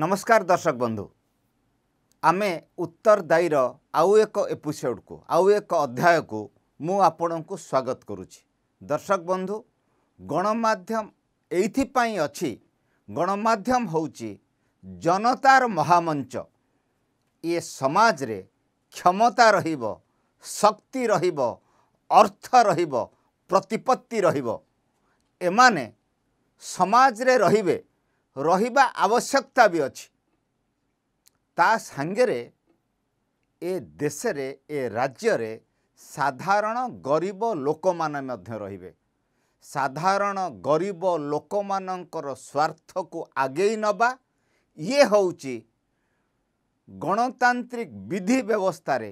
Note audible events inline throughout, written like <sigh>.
ନମସ୍କାର ଦର୍ଶକ ବନ୍ଧୁ ଆମେ ଉତ୍ତରଦାୟୀର ଆଉ ଏକ ଏପିସୋଡ଼କୁ ଆଉ ଏକ ଅଧ୍ୟାୟକୁ ମୁଁ ଆପଣଙ୍କୁ ସ୍ୱାଗତ କରୁଛି ଦର୍ଶକ ବନ୍ଧୁ ଗଣମାଧ୍ୟମ ଏଇଥିପାଇଁ ଅଛି ଗଣମାଧ୍ୟମ ହେଉଛି ଜନତାର ମହାମଞ୍ଚ ଇଏ ସମାଜରେ କ୍ଷମତା ରହିବ ଶକ୍ତି ରହିବ ଅର୍ଥ ରହିବ ପ୍ରତିପତ୍ତି ରହିବ ଏମାନେ ସମାଜରେ ରହିବେ ରହିବା ଆବଶ୍ୟକତା ବି ଅଛି ତା ସାଙ୍ଗରେ ଏ ଦେଶରେ ଏ ରାଜ୍ୟରେ ସାଧାରଣ ଗରିବ ଲୋକମାନେ ମଧ୍ୟ ରହିବେ ସାଧାରଣ ଗରିବ ଲୋକମାନଙ୍କର ସ୍ୱାର୍ଥକୁ ଆଗେଇ ନେବା ଇଏ ହେଉଛି ଗଣତାନ୍ତ୍ରିକ ବିଧି ବ୍ୟବସ୍ଥାରେ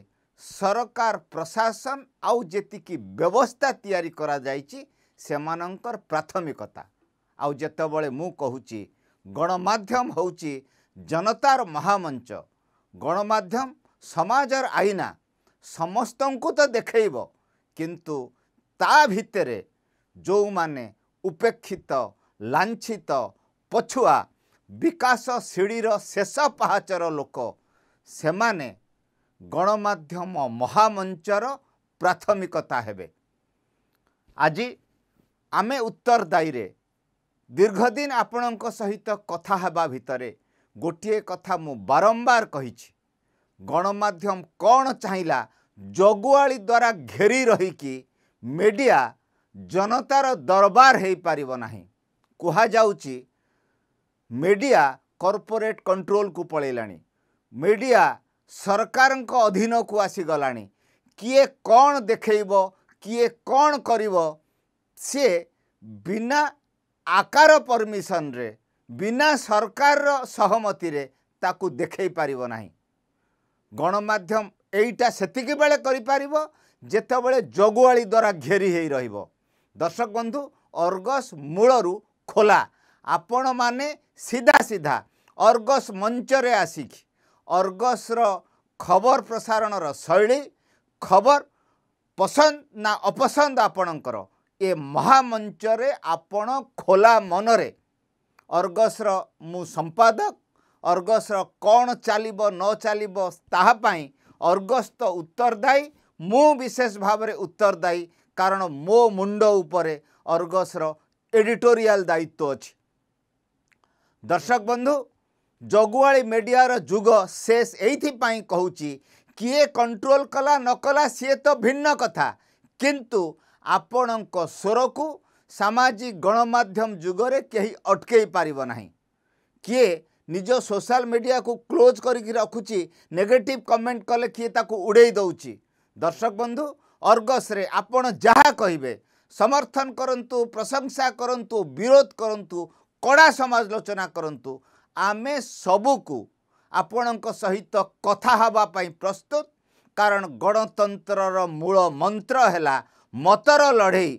ସରକାର ପ୍ରଶାସନ ଆଉ ଯେତିକି ବ୍ୟବସ୍ଥା ତିଆରି କରାଯାଇଛି ସେମାନଙ୍କର ପ୍ରାଥମିକତା ଆଉ ଯେତେବେଳେ ମୁଁ କହୁଛି ଗଣମାଧ୍ୟମ ହେଉଛି ଜନତାର ମହାମଞ୍ଚ ଗଣମାଧ୍ୟମ ସମାଜର ଆଇନା ସମସ୍ତଙ୍କୁ ତ ଦେଖେଇବ କିନ୍ତୁ ତା ଭିତରେ ଯେଉଁମାନେ ଉପେକ୍ଷିତ ଲାଞ୍ଛିତ ପଛୁଆ ବିକାଶ ଶିଢ଼ିର ଶେଷ ପାହାଚର ଲୋକ ସେମାନେ ଗଣମାଧ୍ୟମ ମହାମଞ୍ଚର ପ୍ରାଥମିକତା ହେବେ ଆଜି ଆମେ ଉତ୍ତରଦାୟୀରେ ଦୀର୍ଘଦିନ ଆପଣଙ୍କ ସହିତ କଥା ହେବା ଭିତରେ ଗୋଟିଏ କଥା ମୁଁ ବାରମ୍ବାର କହିଛି ଗଣମାଧ୍ୟମ କ'ଣ ଚାହିଁଲା ଜଗୁଆଳି ଦ୍ୱାରା ଘେରି ରହିକି ମିଡ଼ିଆ ଜନତାର ଦରବାର ହୋଇପାରିବ ନାହିଁ କୁହାଯାଉଛି ମିଡ଼ିଆ କର୍ପୋରେଟ୍ କଣ୍ଟ୍ରୋଲକୁ ପଳେଇଲାଣି ମିଡ଼ିଆ ସରକାରଙ୍କ ଅଧୀନକୁ ଆସିଗଲାଣି କିଏ କ'ଣ ଦେଖେଇବ କିଏ କ'ଣ କରିବ ସିଏ ବିନା ଆକାର ପରମିସନରେ ବିନା ସରକାରର ସହମତିରେ ତାକୁ ଦେଖାଇ ପାରିବ ନାହିଁ ଗଣମାଧ୍ୟମ ଏଇଟା ସେତିକି ବେଳେ କରିପାରିବ ଯେତେବେଳେ ଜଗୁଆଳି ଦ୍ୱାରା ଘେରି ହେଇ ରହିବ ଦର୍ଶକ ବନ୍ଧୁ ଅର୍ଗସ୍ ମୂଳରୁ ଖୋଲା ଆପଣମାନେ ସିଧା ସିଧା ଅର୍ଗସ୍ ମଞ୍ଚରେ ଆସିକି ଅର୍ଗସ୍ର ଖବର ପ୍ରସାରଣର ଶୈଳୀ ଖବର ପସନ୍ଦ ନା ଅପସନ୍ଦ ଆପଣଙ୍କର ଏ ମହାମଞ୍ଚରେ ଆପଣ ଖୋଲା ମନରେ ଅର୍ଗସର ମୁଁ ସମ୍ପାଦକ ଅର୍ଗସର କ'ଣ ଚାଲିବ ନ ଚାଲିବ ତାହା ପାଇଁ ଅର୍ଗସ ତ ଉତ୍ତରଦାୟୀ ମୁଁ ବିଶେଷ ଭାବରେ ଉତ୍ତରଦାୟୀ କାରଣ ମୋ ମୁଣ୍ଡ ଉପରେ ଅର୍ଗସର ଏଡ଼ିଟୋରିଆଲ ଦାୟିତ୍ୱ ଅଛି ଦର୍ଶକ ବନ୍ଧୁ ଜଗୁଆଳି ମିଡ଼ିଆର ଯୁଗ ଶେଷ ଏଇଥିପାଇଁ କହୁଛି କିଏ କଣ୍ଟ୍ରୋଲ କଲା ନକଲା ସିଏ ତ ଭିନ୍ନ କଥା କିନ୍ତୁ ଆପଣଙ୍କ ସ୍ୱରକୁ ସାମାଜିକ ଗଣମାଧ୍ୟମ ଯୁଗରେ କେହି ଅଟକେଇ ପାରିବ ନାହିଁ କିଏ ନିଜ ସୋସିଆଲ ମିଡ଼ିଆକୁ କ୍ଲୋଜ୍ କରିକି ରଖୁଛି ନେଗେଟିଭ କମେଣ୍ଟ କଲେ କିଏ ତାକୁ ଉଡ଼େଇ ଦେଉଛି ଦର୍ଶକ ବନ୍ଧୁ ଅର୍ଗସରେ ଆପଣ ଯାହା କହିବେ ସମର୍ଥନ କରନ୍ତୁ ପ୍ରଶଂସା କରନ୍ତୁ ବିରୋଧ କରନ୍ତୁ କଡ଼ା ସମାଲୋଚନା କରନ୍ତୁ ଆମେ ସବୁକୁ ଆପଣଙ୍କ ସହିତ କଥା ହେବା ପାଇଁ ପ୍ରସ୍ତୁତ କାରଣ ଗଣତନ୍ତ୍ରର ମୂଳ ମନ୍ତ୍ର ହେଲା ମତର ଲଢ଼େଇ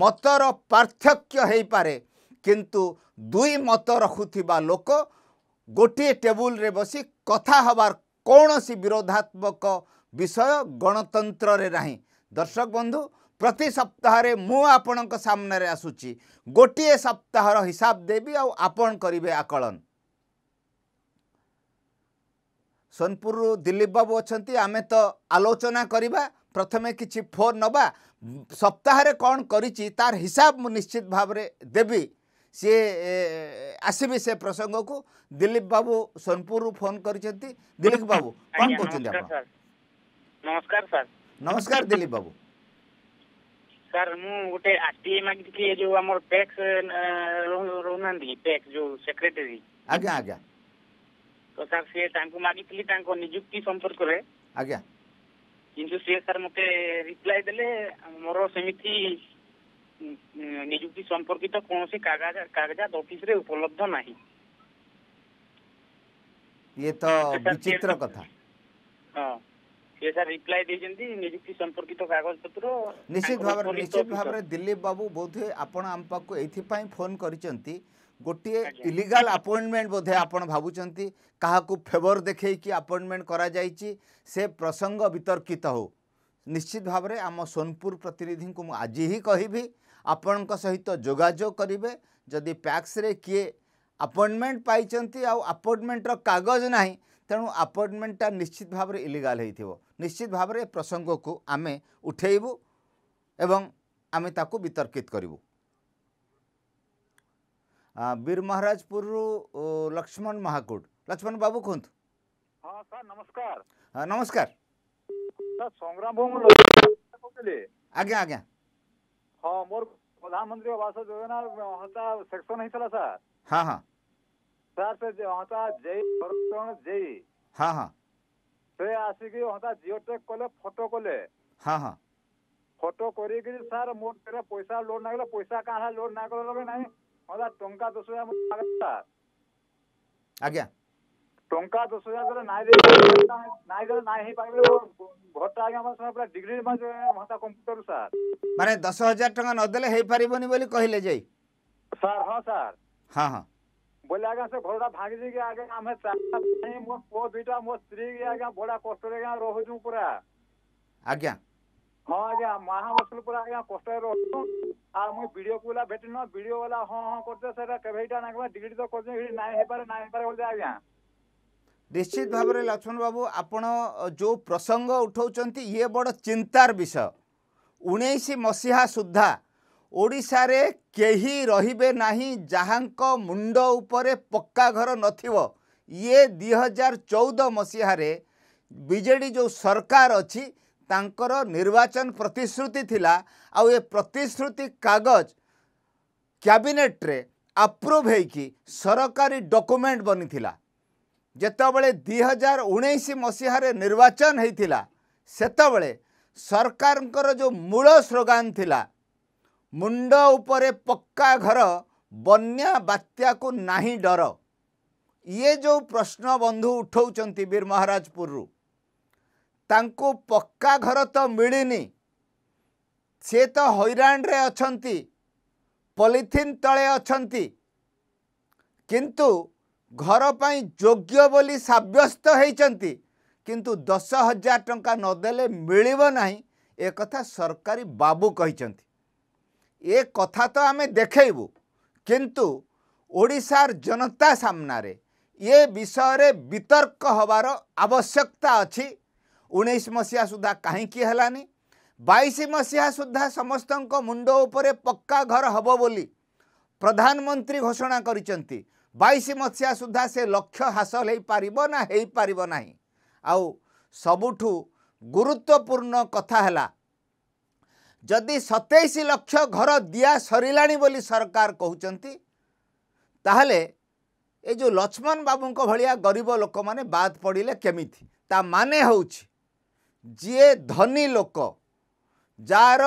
ମତର ପାର୍ଥକ୍ୟ ହେଇପାରେ କିନ୍ତୁ ଦୁଇ ମତ ରଖୁଥିବା ଲୋକ ଗୋଟିଏ ଟେବୁଲରେ ବସି କଥା ହେବାର କୌଣସି ବିରୋଧାତ୍ମକ ବିଷୟ ଗଣତନ୍ତ୍ରରେ ନାହିଁ ଦର୍ଶକ ବନ୍ଧୁ ପ୍ରତି ସପ୍ତାହରେ ମୁଁ ଆପଣଙ୍କ ସାମ୍ନାରେ ଆସୁଛି ଗୋଟିଏ ସପ୍ତାହର ହିସାବ ଦେବି ଆଉ ଆପଣ କରିବେ ଆକଳନ ସୋନପୁରରୁ ଦିଲ୍ଲୀପ ବାବୁ ଅଛନ୍ତି ଆମେ ତ ଆଲୋଚନା କରିବା ପ୍ରଥମେ କିଛି ଫୋନ୍ ନେବା ସପ୍ତାହରେ କ'ଣ କରିଛି ତାର ହିସାବ ମୁଁ ନିଶ୍ଚିତ ଭାବରେ ଦେବି ସିଏ ଆସିବି ସେ ପ୍ରସଙ୍ଗକୁ ଦିଲ୍ଲୀପ ବାବୁ ସୋନପୁରରୁ ଫୋନ କରିଛନ୍ତି ଦିଲ୍ଲୀପ ବାବୁ କ'ଣ କହୁଛନ୍ତି ଆପଣ ନମସ୍କାର ସାର୍ ନମସ୍କାର ଦିଲ୍ଲୀପ ବାବୁ ସାର୍ ମୁଁ ଗୋଟେ ଆରଟିଏ ମାଗିଥିଲି ଏ ଯୋଉ ଆମର ଟେକ୍ସ ରହୁନାହାନ୍ତି ଟେକ୍ସ ଯୋଉ ସେକ୍ରେଟେରୀ ଆଜ୍ଞା ଆଜ୍ଞା ତ ସାର୍ ସିଏ ତାଙ୍କୁ ମାଗିଥିଲି ତାଙ୍କ ନିଯୁକ୍ତି ସମ୍ପର୍କରେ ଆଜ୍ଞା କିନ୍ତୁ ସିଏ ସାର୍ ମୋତେ ରିପ୍ଲାଏ ଦେଲେ ମୋର ସେମିତି ନିଯୁକ୍ତି ସମ୍ପର୍କିତ କୌଣସି କାଗଜାତ ଅଫିସରେ ଉପଲବ୍ଧ ନାହିଁ ଇଏ ତ ବିଚିତ୍ର କଥା ହଁ ସିଏ ସାର୍ ରିପ୍ଲାଏ ଦେଇଛନ୍ତି ନିଯୁକ୍ତି ସମ୍ପର୍କିତ କାଗଜପତ୍ର ନିଶ୍ଚିତ ଭାବରେ ନିଶ୍ଚିତ ଭାବରେ ଦିଲ୍ଲୀପ ବାବୁ ବୋଧହୁଏ ଆପଣ ଆମ ପାଖକୁ ଏଇଥିପାଇଁ ଫୋନ୍ କରିଛନ୍ତି ଗୋଟିଏ ଇଲିଗାଲ ଆପଏଣ୍ଟମେଣ୍ଟ ବୋଧେ ଆପଣ ଭାବୁଛନ୍ତି କାହାକୁ ଫେଭର ଦେଖେଇକି ଆପଏଣ୍ଟମେଣ୍ଟ କରାଯାଇଛି ସେ ପ୍ରସଙ୍ଗ ବିତର୍କିତ ହେଉ ନିଶ୍ଚିତ ଭାବରେ ଆମ ସୋନପୁର ପ୍ରତିନିଧିଙ୍କୁ ମୁଁ ଆଜି ହିଁ କହିବି ଆପଣଙ୍କ ସହିତ ଯୋଗାଯୋଗ କରିବେ ଯଦି ପ୍ୟାକ୍ସରେ କିଏ ଆପଏଣ୍ଟମେଣ୍ଟ ପାଇଛନ୍ତି ଆଉ ଆପଏଣ୍ଟମେଣ୍ଟର କାଗଜ ନାହିଁ ତେଣୁ ଆପଏଣ୍ଟମେଣ୍ଟଟା ନିଶ୍ଚିତ ଭାବରେ ଇଲିଗାଲ ହେଇଥିବ ନିଶ୍ଚିତ ଭାବରେ ଏ ପ୍ରସଙ୍ଗକୁ ଆମେ ଉଠେଇବୁ ଏବଂ ଆମେ ତାକୁ ବିତର୍କିତ କରିବୁ ବିର ମହାରାଜପୁରରୁ ଲକ୍ଷ୍ମଣ ମହାକୁଡ଼ ଲକ୍ଷ୍ମଣ ବାବୁ କୁହନ୍ତୁ ହଁ ସାର୍ ନମସ୍କାର ନମସ୍କାର ସାର୍ ସଂଗ୍ରାମ କହୁଥିଲି ଆଜ୍ଞା ଆଜ୍ଞା ହଁ ମୋର ପ୍ରଧାନମନ୍ତ୍ରୀ ଆବାସ ଯୋଜନା ହତା ସେକ୍ସନ ହେଇଥିଲା ସାର୍ ହଁ ହଁ ସାର୍ ସେ ହତା ଜେଇ ସରଂକ୍ଷଣ ଜେଇ ହଁ ହଁ ସେ ଆସିକି ହତା ଜିଓ ଟେକ୍ କଲେ ଫଟୋ କଲେ ହଁ ହଁ ଫଟୋ କରିକିରି ସାର୍ ମୋର ପଇସା ଲୋଡ୍ ନାଇଁ ପଇସା କାଣା ଲୋଡ୍ ନାଇଁ କଲେ ନାହିଁ ମଦା ଟଙ୍କା ଦଶ ହଜାର ମାଗିଲା ଆଜ୍ଞା ଟଙ୍କା ଦଶ ହଜାର ଦେଲେ ନାଇଁ ଦେଇ ନାଇଁ ଦେଲେ ନାଇଁ ହେଇପାରିବ ଘରଟା ଆଜ୍ଞା ମୋ ସାର୍ ପୁରା ଡିଗ୍ରୀ ମାଗ ମହତା କମ୍ପ୍ୟୁଟର ସାର୍ ମାନେ ଦଶ ହଜାର ଟଙ୍କା ନଦେଲେ ହେଇପାରିବନି ବୋଲି କହିଲେ ଯାଇ ସାର୍ ହଁ ସାର୍ ହଁ ହଁ ବୋଲେ ଆଜ୍ଞା ସେ ଘରଟା ଭାଙ୍ଗି ଦେଇକି ଆଜ୍ଞା ଆମେ ମୋ ପୁଅ ଦୁଇଟା ମୋ ସ୍ତ୍ରୀ ଆଜ୍ଞା ବଡ଼ା କଷ୍ଟରେ ଆଜ୍ଞା ରହୁଛୁ ପୁରା ଆଜ୍ଞା ହଁ ଆଜ୍ଞା ମହାମସଲପୁର ଆଜ୍ଞା କଷ୍ଟରେ ରହୁଛୁ ଆଉ ମୁଇଁ ଭିଡ଼ିଓ କୁଲା ଭେଟିନ ଭିଡ଼ିଓ ବାଲା ହଁ ହଁ କରୁଛ ସେଟା କେବେ ଏଇଟା ନାଇଁ ଡିଗ୍ରୀ ତ କରୁଛ ଏଇଠି ନାଇଁ ହେଇପାରେ ନାଇଁ ହେଇପାରେ ବୋଲିଛି ଆଜ୍ଞା ନିଶ୍ଚିତ ଭାବରେ ଲକ୍ଷ୍ମଣ ବାବୁ ଆପଣ ଯେଉଁ ପ୍ରସଙ୍ଗ ଉଠାଉଛନ୍ତି ଇଏ ବଡ଼ ଚିନ୍ତାର ବିଷୟ ଉଣେଇଶ ମସିହା ସୁଦ୍ଧା ଓଡ଼ିଶାରେ କେହି ରହିବେ ନାହିଁ ଯାହାଙ୍କ ମୁଣ୍ଡ ଉପରେ ପକ୍କା ଘର ନଥିବ ଇଏ ଦୁଇ ହଜାର ଚଉଦ ମସିହାରେ ବିଜେଡ଼ି ଯେଉଁ ସରକାର ଅଛି तांकर निर्वाचन प्रतिश्रुति थिला आउ ये प्रतिश्रुति कागज कैबिनेट रे अप्रूव है सरकारी डॉक्यूमेंट बनी थिला जत बड़े दिहजार मसीह निर्वाचन होता सेत सरकार जो मूल स्लोगान थिला मुंड उपरे पक्का घर बन्या बात्या को नहीं डर ये जो प्रश्न बंधु उठाऊ वीर महाराजपुरु ତାଙ୍କୁ ପକ୍କା ଘର ତ ମିଳିନି ସିଏ ତ ହଇରାଣରେ ଅଛନ୍ତି ପଲିଥିନ୍ ତଳେ ଅଛନ୍ତି କିନ୍ତୁ ଘର ପାଇଁ ଯୋଗ୍ୟ ବୋଲି ସାବ୍ୟସ୍ତ ହୋଇଛନ୍ତି କିନ୍ତୁ ଦଶ ହଜାର ଟଙ୍କା ନଦେଲେ ମିଳିବ ନାହିଁ ଏ କଥା ସରକାରୀ ବାବୁ କହିଛନ୍ତି ଏ କଥା ତ ଆମେ ଦେଖେଇବୁ କିନ୍ତୁ ଓଡ଼ିଶାର ଜନତା ସାମ୍ନାରେ ଏ ବିଷୟରେ ବିତର୍କ ହେବାର ଆବଶ୍ୟକତା ଅଛି ଉଣେଇଶ ମସିହା ସୁଦ୍ଧା କାହିଁକି ହେଲାନି ବାଇଶ ମସିହା ସୁଦ୍ଧା ସମସ୍ତଙ୍କ ମୁଣ୍ଡ ଉପରେ ପକ୍କା ଘର ହେବ ବୋଲି ପ୍ରଧାନମନ୍ତ୍ରୀ ଘୋଷଣା କରିଛନ୍ତି ବାଇଶ ମସିହା ସୁଦ୍ଧା ସେ ଲକ୍ଷ୍ୟ ହାସଲ ହୋଇପାରିବ ନା ହୋଇପାରିବ ନାହିଁ ଆଉ ସବୁଠୁ ଗୁରୁତ୍ୱପୂର୍ଣ୍ଣ କଥା ହେଲା ଯଦି ସତେଇଶ ଲକ୍ଷ ଘର ଦିଆ ସରିଲାଣି ବୋଲି ସରକାର କହୁଛନ୍ତି ତାହେଲେ ଏ ଯେଉଁ ଲକ୍ଷ୍ମଣ ବାବୁଙ୍କ ଭଳିଆ ଗରିବ ଲୋକମାନେ ବାଦ୍ ପଡ଼ିଲେ କେମିତି ତା ମାନେ ହେଉଛି ଯିଏ ଧନୀ ଲୋକ ଯାହାର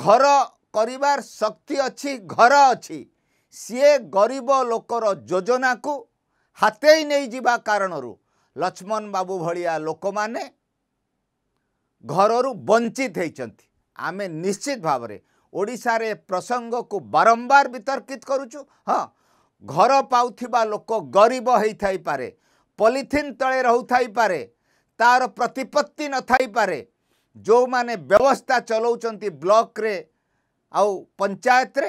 ଘର କରିବାର ଶକ୍ତି ଅଛି ଘର ଅଛି ସିଏ ଗରିବ ଲୋକର ଯୋଜନାକୁ ହାତେଇ ନେଇଯିବା କାରଣରୁ ଲକ୍ଷ୍ମଣ ବାବୁ ଭଳିଆ ଲୋକମାନେ ଘରରୁ ବଞ୍ଚିତ ହୋଇଛନ୍ତି ଆମେ ନିଶ୍ଚିତ ଭାବରେ ଓଡ଼ିଶାରେ ପ୍ରସଙ୍ଗକୁ ବାରମ୍ବାର ବିତର୍କିତ କରୁଛୁ ହଁ ଘର ପାଉଥିବା ଲୋକ ଗରିବ ହୋଇଥାଇପାରେ ପଲିଥିନ୍ ତଳେ ରହୁଥାଇପାରେ ତାର ପ୍ରତିପତ୍ତି ନଥାଇପାରେ ଯେଉଁମାନେ ବ୍ୟବସ୍ଥା ଚଲାଉଛନ୍ତି ବ୍ଲକରେ ଆଉ ପଞ୍ଚାୟତରେ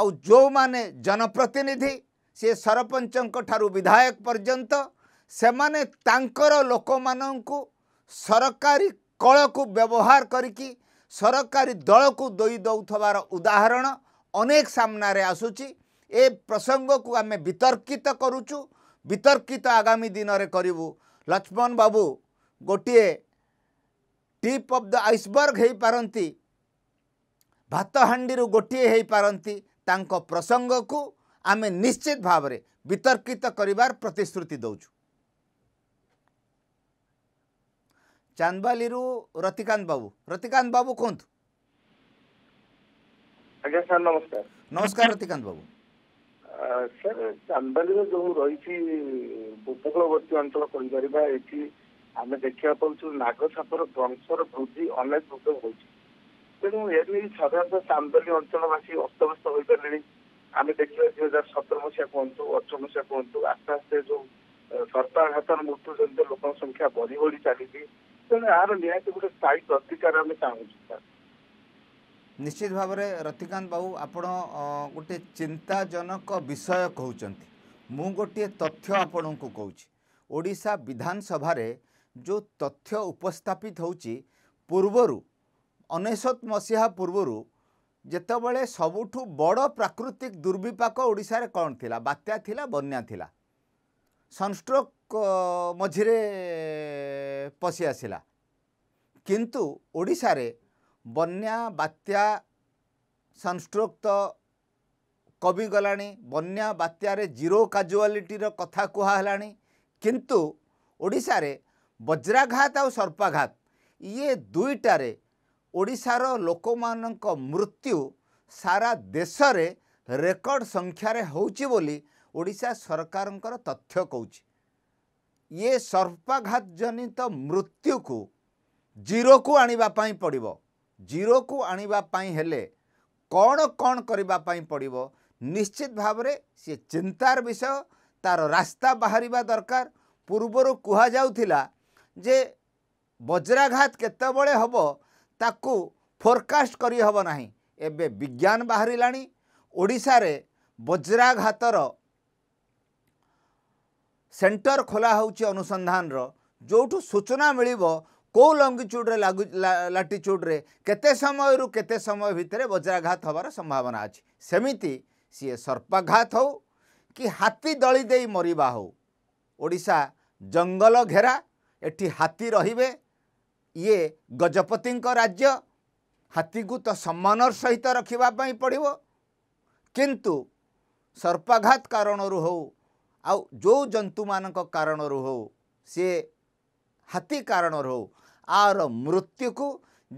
ଆଉ ଯେଉଁମାନେ ଜନପ୍ରତିନିଧି ସିଏ ସରପଞ୍ଚଙ୍କ ଠାରୁ ବିଧାୟକ ପର୍ଯ୍ୟନ୍ତ ସେମାନେ ତାଙ୍କର ଲୋକମାନଙ୍କୁ ସରକାରୀ କଳକୁ ବ୍ୟବହାର କରିକି ସରକାରୀ ଦଳକୁ ଦେଇ ଦେଉଥିବାର ଉଦାହରଣ ଅନେକ ସାମ୍ନାରେ ଆସୁଛି ଏ ପ୍ରସଙ୍ଗକୁ ଆମେ ବିତର୍କିତ କରୁଛୁ ବିତର୍କିତ ଆଗାମୀ ଦିନରେ କରିବୁ ଲକ୍ଷ୍ମଣ ବାବୁ ଗୋଟିଏ ଟିପ୍ ଅଫ୍ ଦ ଆଇସବର୍ଗ ହୋଇପାରନ୍ତି ଭାତ ହାଣ୍ଡିରୁ ଗୋଟିଏ ହୋଇପାରନ୍ତି ତାଙ୍କ ପ୍ରସଙ୍ଗକୁ ଆମେ ନିଶ୍ଚିତ ଭାବରେ ବିତର୍କିତ କରିବାର ପ୍ରତିଶ୍ରୁତି ଦେଉଛୁ ଚାନ୍ଦବାଲିରୁ ରତିକାନ୍ତ ବାବୁ ରତିକାନ୍ତ ବାବୁ କୁହନ୍ତୁ ନମସ୍କାର ରତିକାନ୍ତ ବାବୁ ସାର୍ ଚାନ୍ଦବାଲିର ଯେଉଁ ରହିଛି ଉପକୂଳବର୍ତ୍ତୀ ଅଞ୍ଚଳ କହିପାରିବା ଏଠି ଆମେ ଦେଖିବାକୁ ପାଉଛୁ ନାଗ ସାପର ବଂଶର ବୃଦ୍ଧି ଅନେକ ଦ୍ରୁତ ହେଉଛି ତେଣୁ ଏ ନେଇ ସାଧାରଣତଃ ଚାନ୍ଦଲି ଅଞ୍ଚଳବାସୀ ଅସ୍ତବ୍ୟସ୍ତ ହୋଇପାରିଲେଣି ଆମେ ଦେଖିବା ଦୁଇ ହଜାର ସତର ମସିହା କୁହନ୍ତୁ ଅଠର ମସିହା କୁହନ୍ତୁ ଆସ୍ତେ ଆସ୍ତେ ଯୋଉ ସର୍ପାଘାତର ଜନିତ ଲୋକଙ୍କ ସଂଖ୍ୟା ବଢି ବଢି ଚାଲିଛି ତେଣୁ ଏହାର ନିହାତି ଗୋଟେ ସ୍ଥାୟୀ ପ୍ରତିକାର ଆମେ ଚାହୁଁଛୁ ସାର୍ ନିଶ୍ଚିତ ଭାବରେ ରତିକାନ୍ତ ବାବୁ ଆପଣ ଗୋଟିଏ ଚିନ୍ତାଜନକ ବିଷୟ କହୁଛନ୍ତି ମୁଁ ଗୋଟିଏ ତଥ୍ୟ ଆପଣଙ୍କୁ କହୁଛି ଓଡ଼ିଶା ବିଧାନସଭାରେ ଯେଉଁ ତଥ୍ୟ ଉପସ୍ଥାପିତ ହେଉଛି ପୂର୍ବରୁ ଅନେଶତ ମସିହା ପୂର୍ବରୁ ଯେତେବେଳେ ସବୁଠୁ ବଡ଼ ପ୍ରାକୃତିକ ଦୁର୍ବିପାକ ଓଡ଼ିଶାରେ କ'ଣ ଥିଲା ବାତ୍ୟା ଥିଲା ବନ୍ୟା ଥିଲା ସନ୍ଷ୍ଟ୍ରୋକ୍ ମଝିରେ ପଶି ଆସିଲା କିନ୍ତୁ ଓଡ଼ିଶାରେ ବନ୍ୟା ବାତ୍ୟା ସନ୍ଷ୍ଟ୍ରୋକ୍ ତ କବିଗଲାଣି ବନ୍ୟା ବାତ୍ୟାରେ ଜିରୋ କାଜୁଆଲିଟିର କଥା କୁହା ହେଲାଣି କିନ୍ତୁ ଓଡ଼ିଶାରେ ବଜ୍ରାଘାତ ଆଉ ସର୍ପାଘାତ ଇଏ ଦୁଇଟାରେ ଓଡ଼ିଶାର ଲୋକମାନଙ୍କ ମୃତ୍ୟୁ ସାରା ଦେଶରେ ରେକର୍ଡ଼ ସଂଖ୍ୟାରେ ହେଉଛି ବୋଲି ଓଡ଼ିଶା ସରକାରଙ୍କର ତଥ୍ୟ କହୁଛି ଇଏ ସର୍ପାଘାତ ଜନିତ ମୃତ୍ୟୁକୁ ଜିରୋକୁ ଆଣିବା ପାଇଁ ପଡ଼ିବ ଜିରୋକୁ ଆଣିବା ପାଇଁ ହେଲେ କ'ଣ କ'ଣ କରିବା ପାଇଁ ପଡ଼ିବ ନିଶ୍ଚିତ ଭାବରେ ସିଏ ଚିନ୍ତାର ବିଷୟ ତା'ର ରାସ୍ତା ବାହାରିବା ଦରକାର ପୂର୍ବରୁ କୁହାଯାଉଥିଲା ଯେ ବଜ୍ରାଘାତ କେତେବେଳେ ହେବ ତାକୁ ଫୋରକାଷ୍ଟ କରିହେବ ନାହିଁ ଏବେ ବିଜ୍ଞାନ ବାହାରିଲାଣି ଓଡ଼ିଶାରେ ବଜ୍ରାଘାତର ସେଣ୍ଟର ଖୋଲା ହେଉଛି ଅନୁସନ୍ଧାନର ଯେଉଁଠୁ ସୂଚନା ମିଳିବ କେଉଁ ଲଙ୍ଗିଚ୍ୟୁଡ଼ରେ ଲାଗୁ ଲାଟିଚ୍ୟୁଡ଼ରେ କେତେ ସମୟରୁ କେତେ ସମୟ ଭିତରେ ବଜ୍ରାଘାତ ହେବାର ସମ୍ଭାବନା ଅଛି ସେମିତି ସିଏ ସର୍ପାଘାତ ହେଉ କି ହାତୀ ଦଳି ଦେଇ ମରିବା ହେଉ ଓଡ଼ିଶା ଜଙ୍ଗଲ ଘେରା ଏଠି ହାତୀ ରହିବେ ଇଏ ଗଜପତିଙ୍କ ରାଜ୍ୟ ହାତୀକୁ ତ ସମ୍ମାନର ସହିତ ରଖିବା ପାଇଁ ପଡ଼ିବ କିନ୍ତୁ ସର୍ପାଘାତ କାରଣରୁ ହେଉ ଆଉ ଯେଉଁ ଜନ୍ତୁମାନଙ୍କ କାରଣରୁ ହେଉ ସିଏ ହାତୀ କାରଣରୁ ହେଉ ଆର ମୃତ୍ୟୁକୁ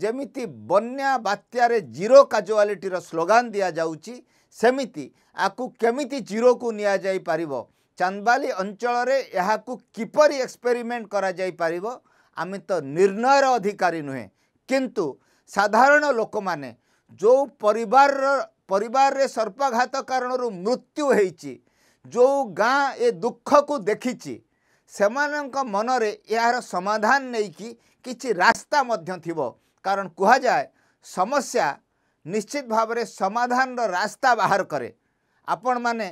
ଯେମିତି ବନ୍ୟା ବାତ୍ୟାରେ ଜିରୋ କାଜୁଆଲିଟିର ସ୍ଲୋଗାନ୍ ଦିଆଯାଉଛି ସେମିତି ଆକୁ କେମିତି ଜିରୋକୁ ନିଆଯାଇପାରିବ ଚାନ୍ଦବାଲି ଅଞ୍ଚଳରେ ଏହାକୁ କିପରି ଏକ୍ସପେରିମେଣ୍ଟ କରାଯାଇପାରିବ ଆମେ ତ ନିର୍ଣ୍ଣୟର ଅଧିକାରୀ ନୁହେଁ କିନ୍ତୁ ସାଧାରଣ ଲୋକମାନେ ଯେଉଁ ପରିବାରର ପରିବାରରେ ସର୍ପାଘାତ କାରଣରୁ ମୃତ୍ୟୁ ହେଇଛି ଯେଉଁ ଗାଁ ଏ ଦୁଃଖକୁ ଦେଖିଛି ସେମାନଙ୍କ ମନରେ ଏହାର ସମାଧାନ ନେଇକି କିଛି ରାସ୍ତା ମଧ୍ୟ ଥିବ କାରଣ କୁହାଯାଏ ସମସ୍ୟା ନିଶ୍ଚିତ ଭାବରେ ସମାଧାନର ରାସ୍ତା ବାହାର କରେ ଆପଣମାନେ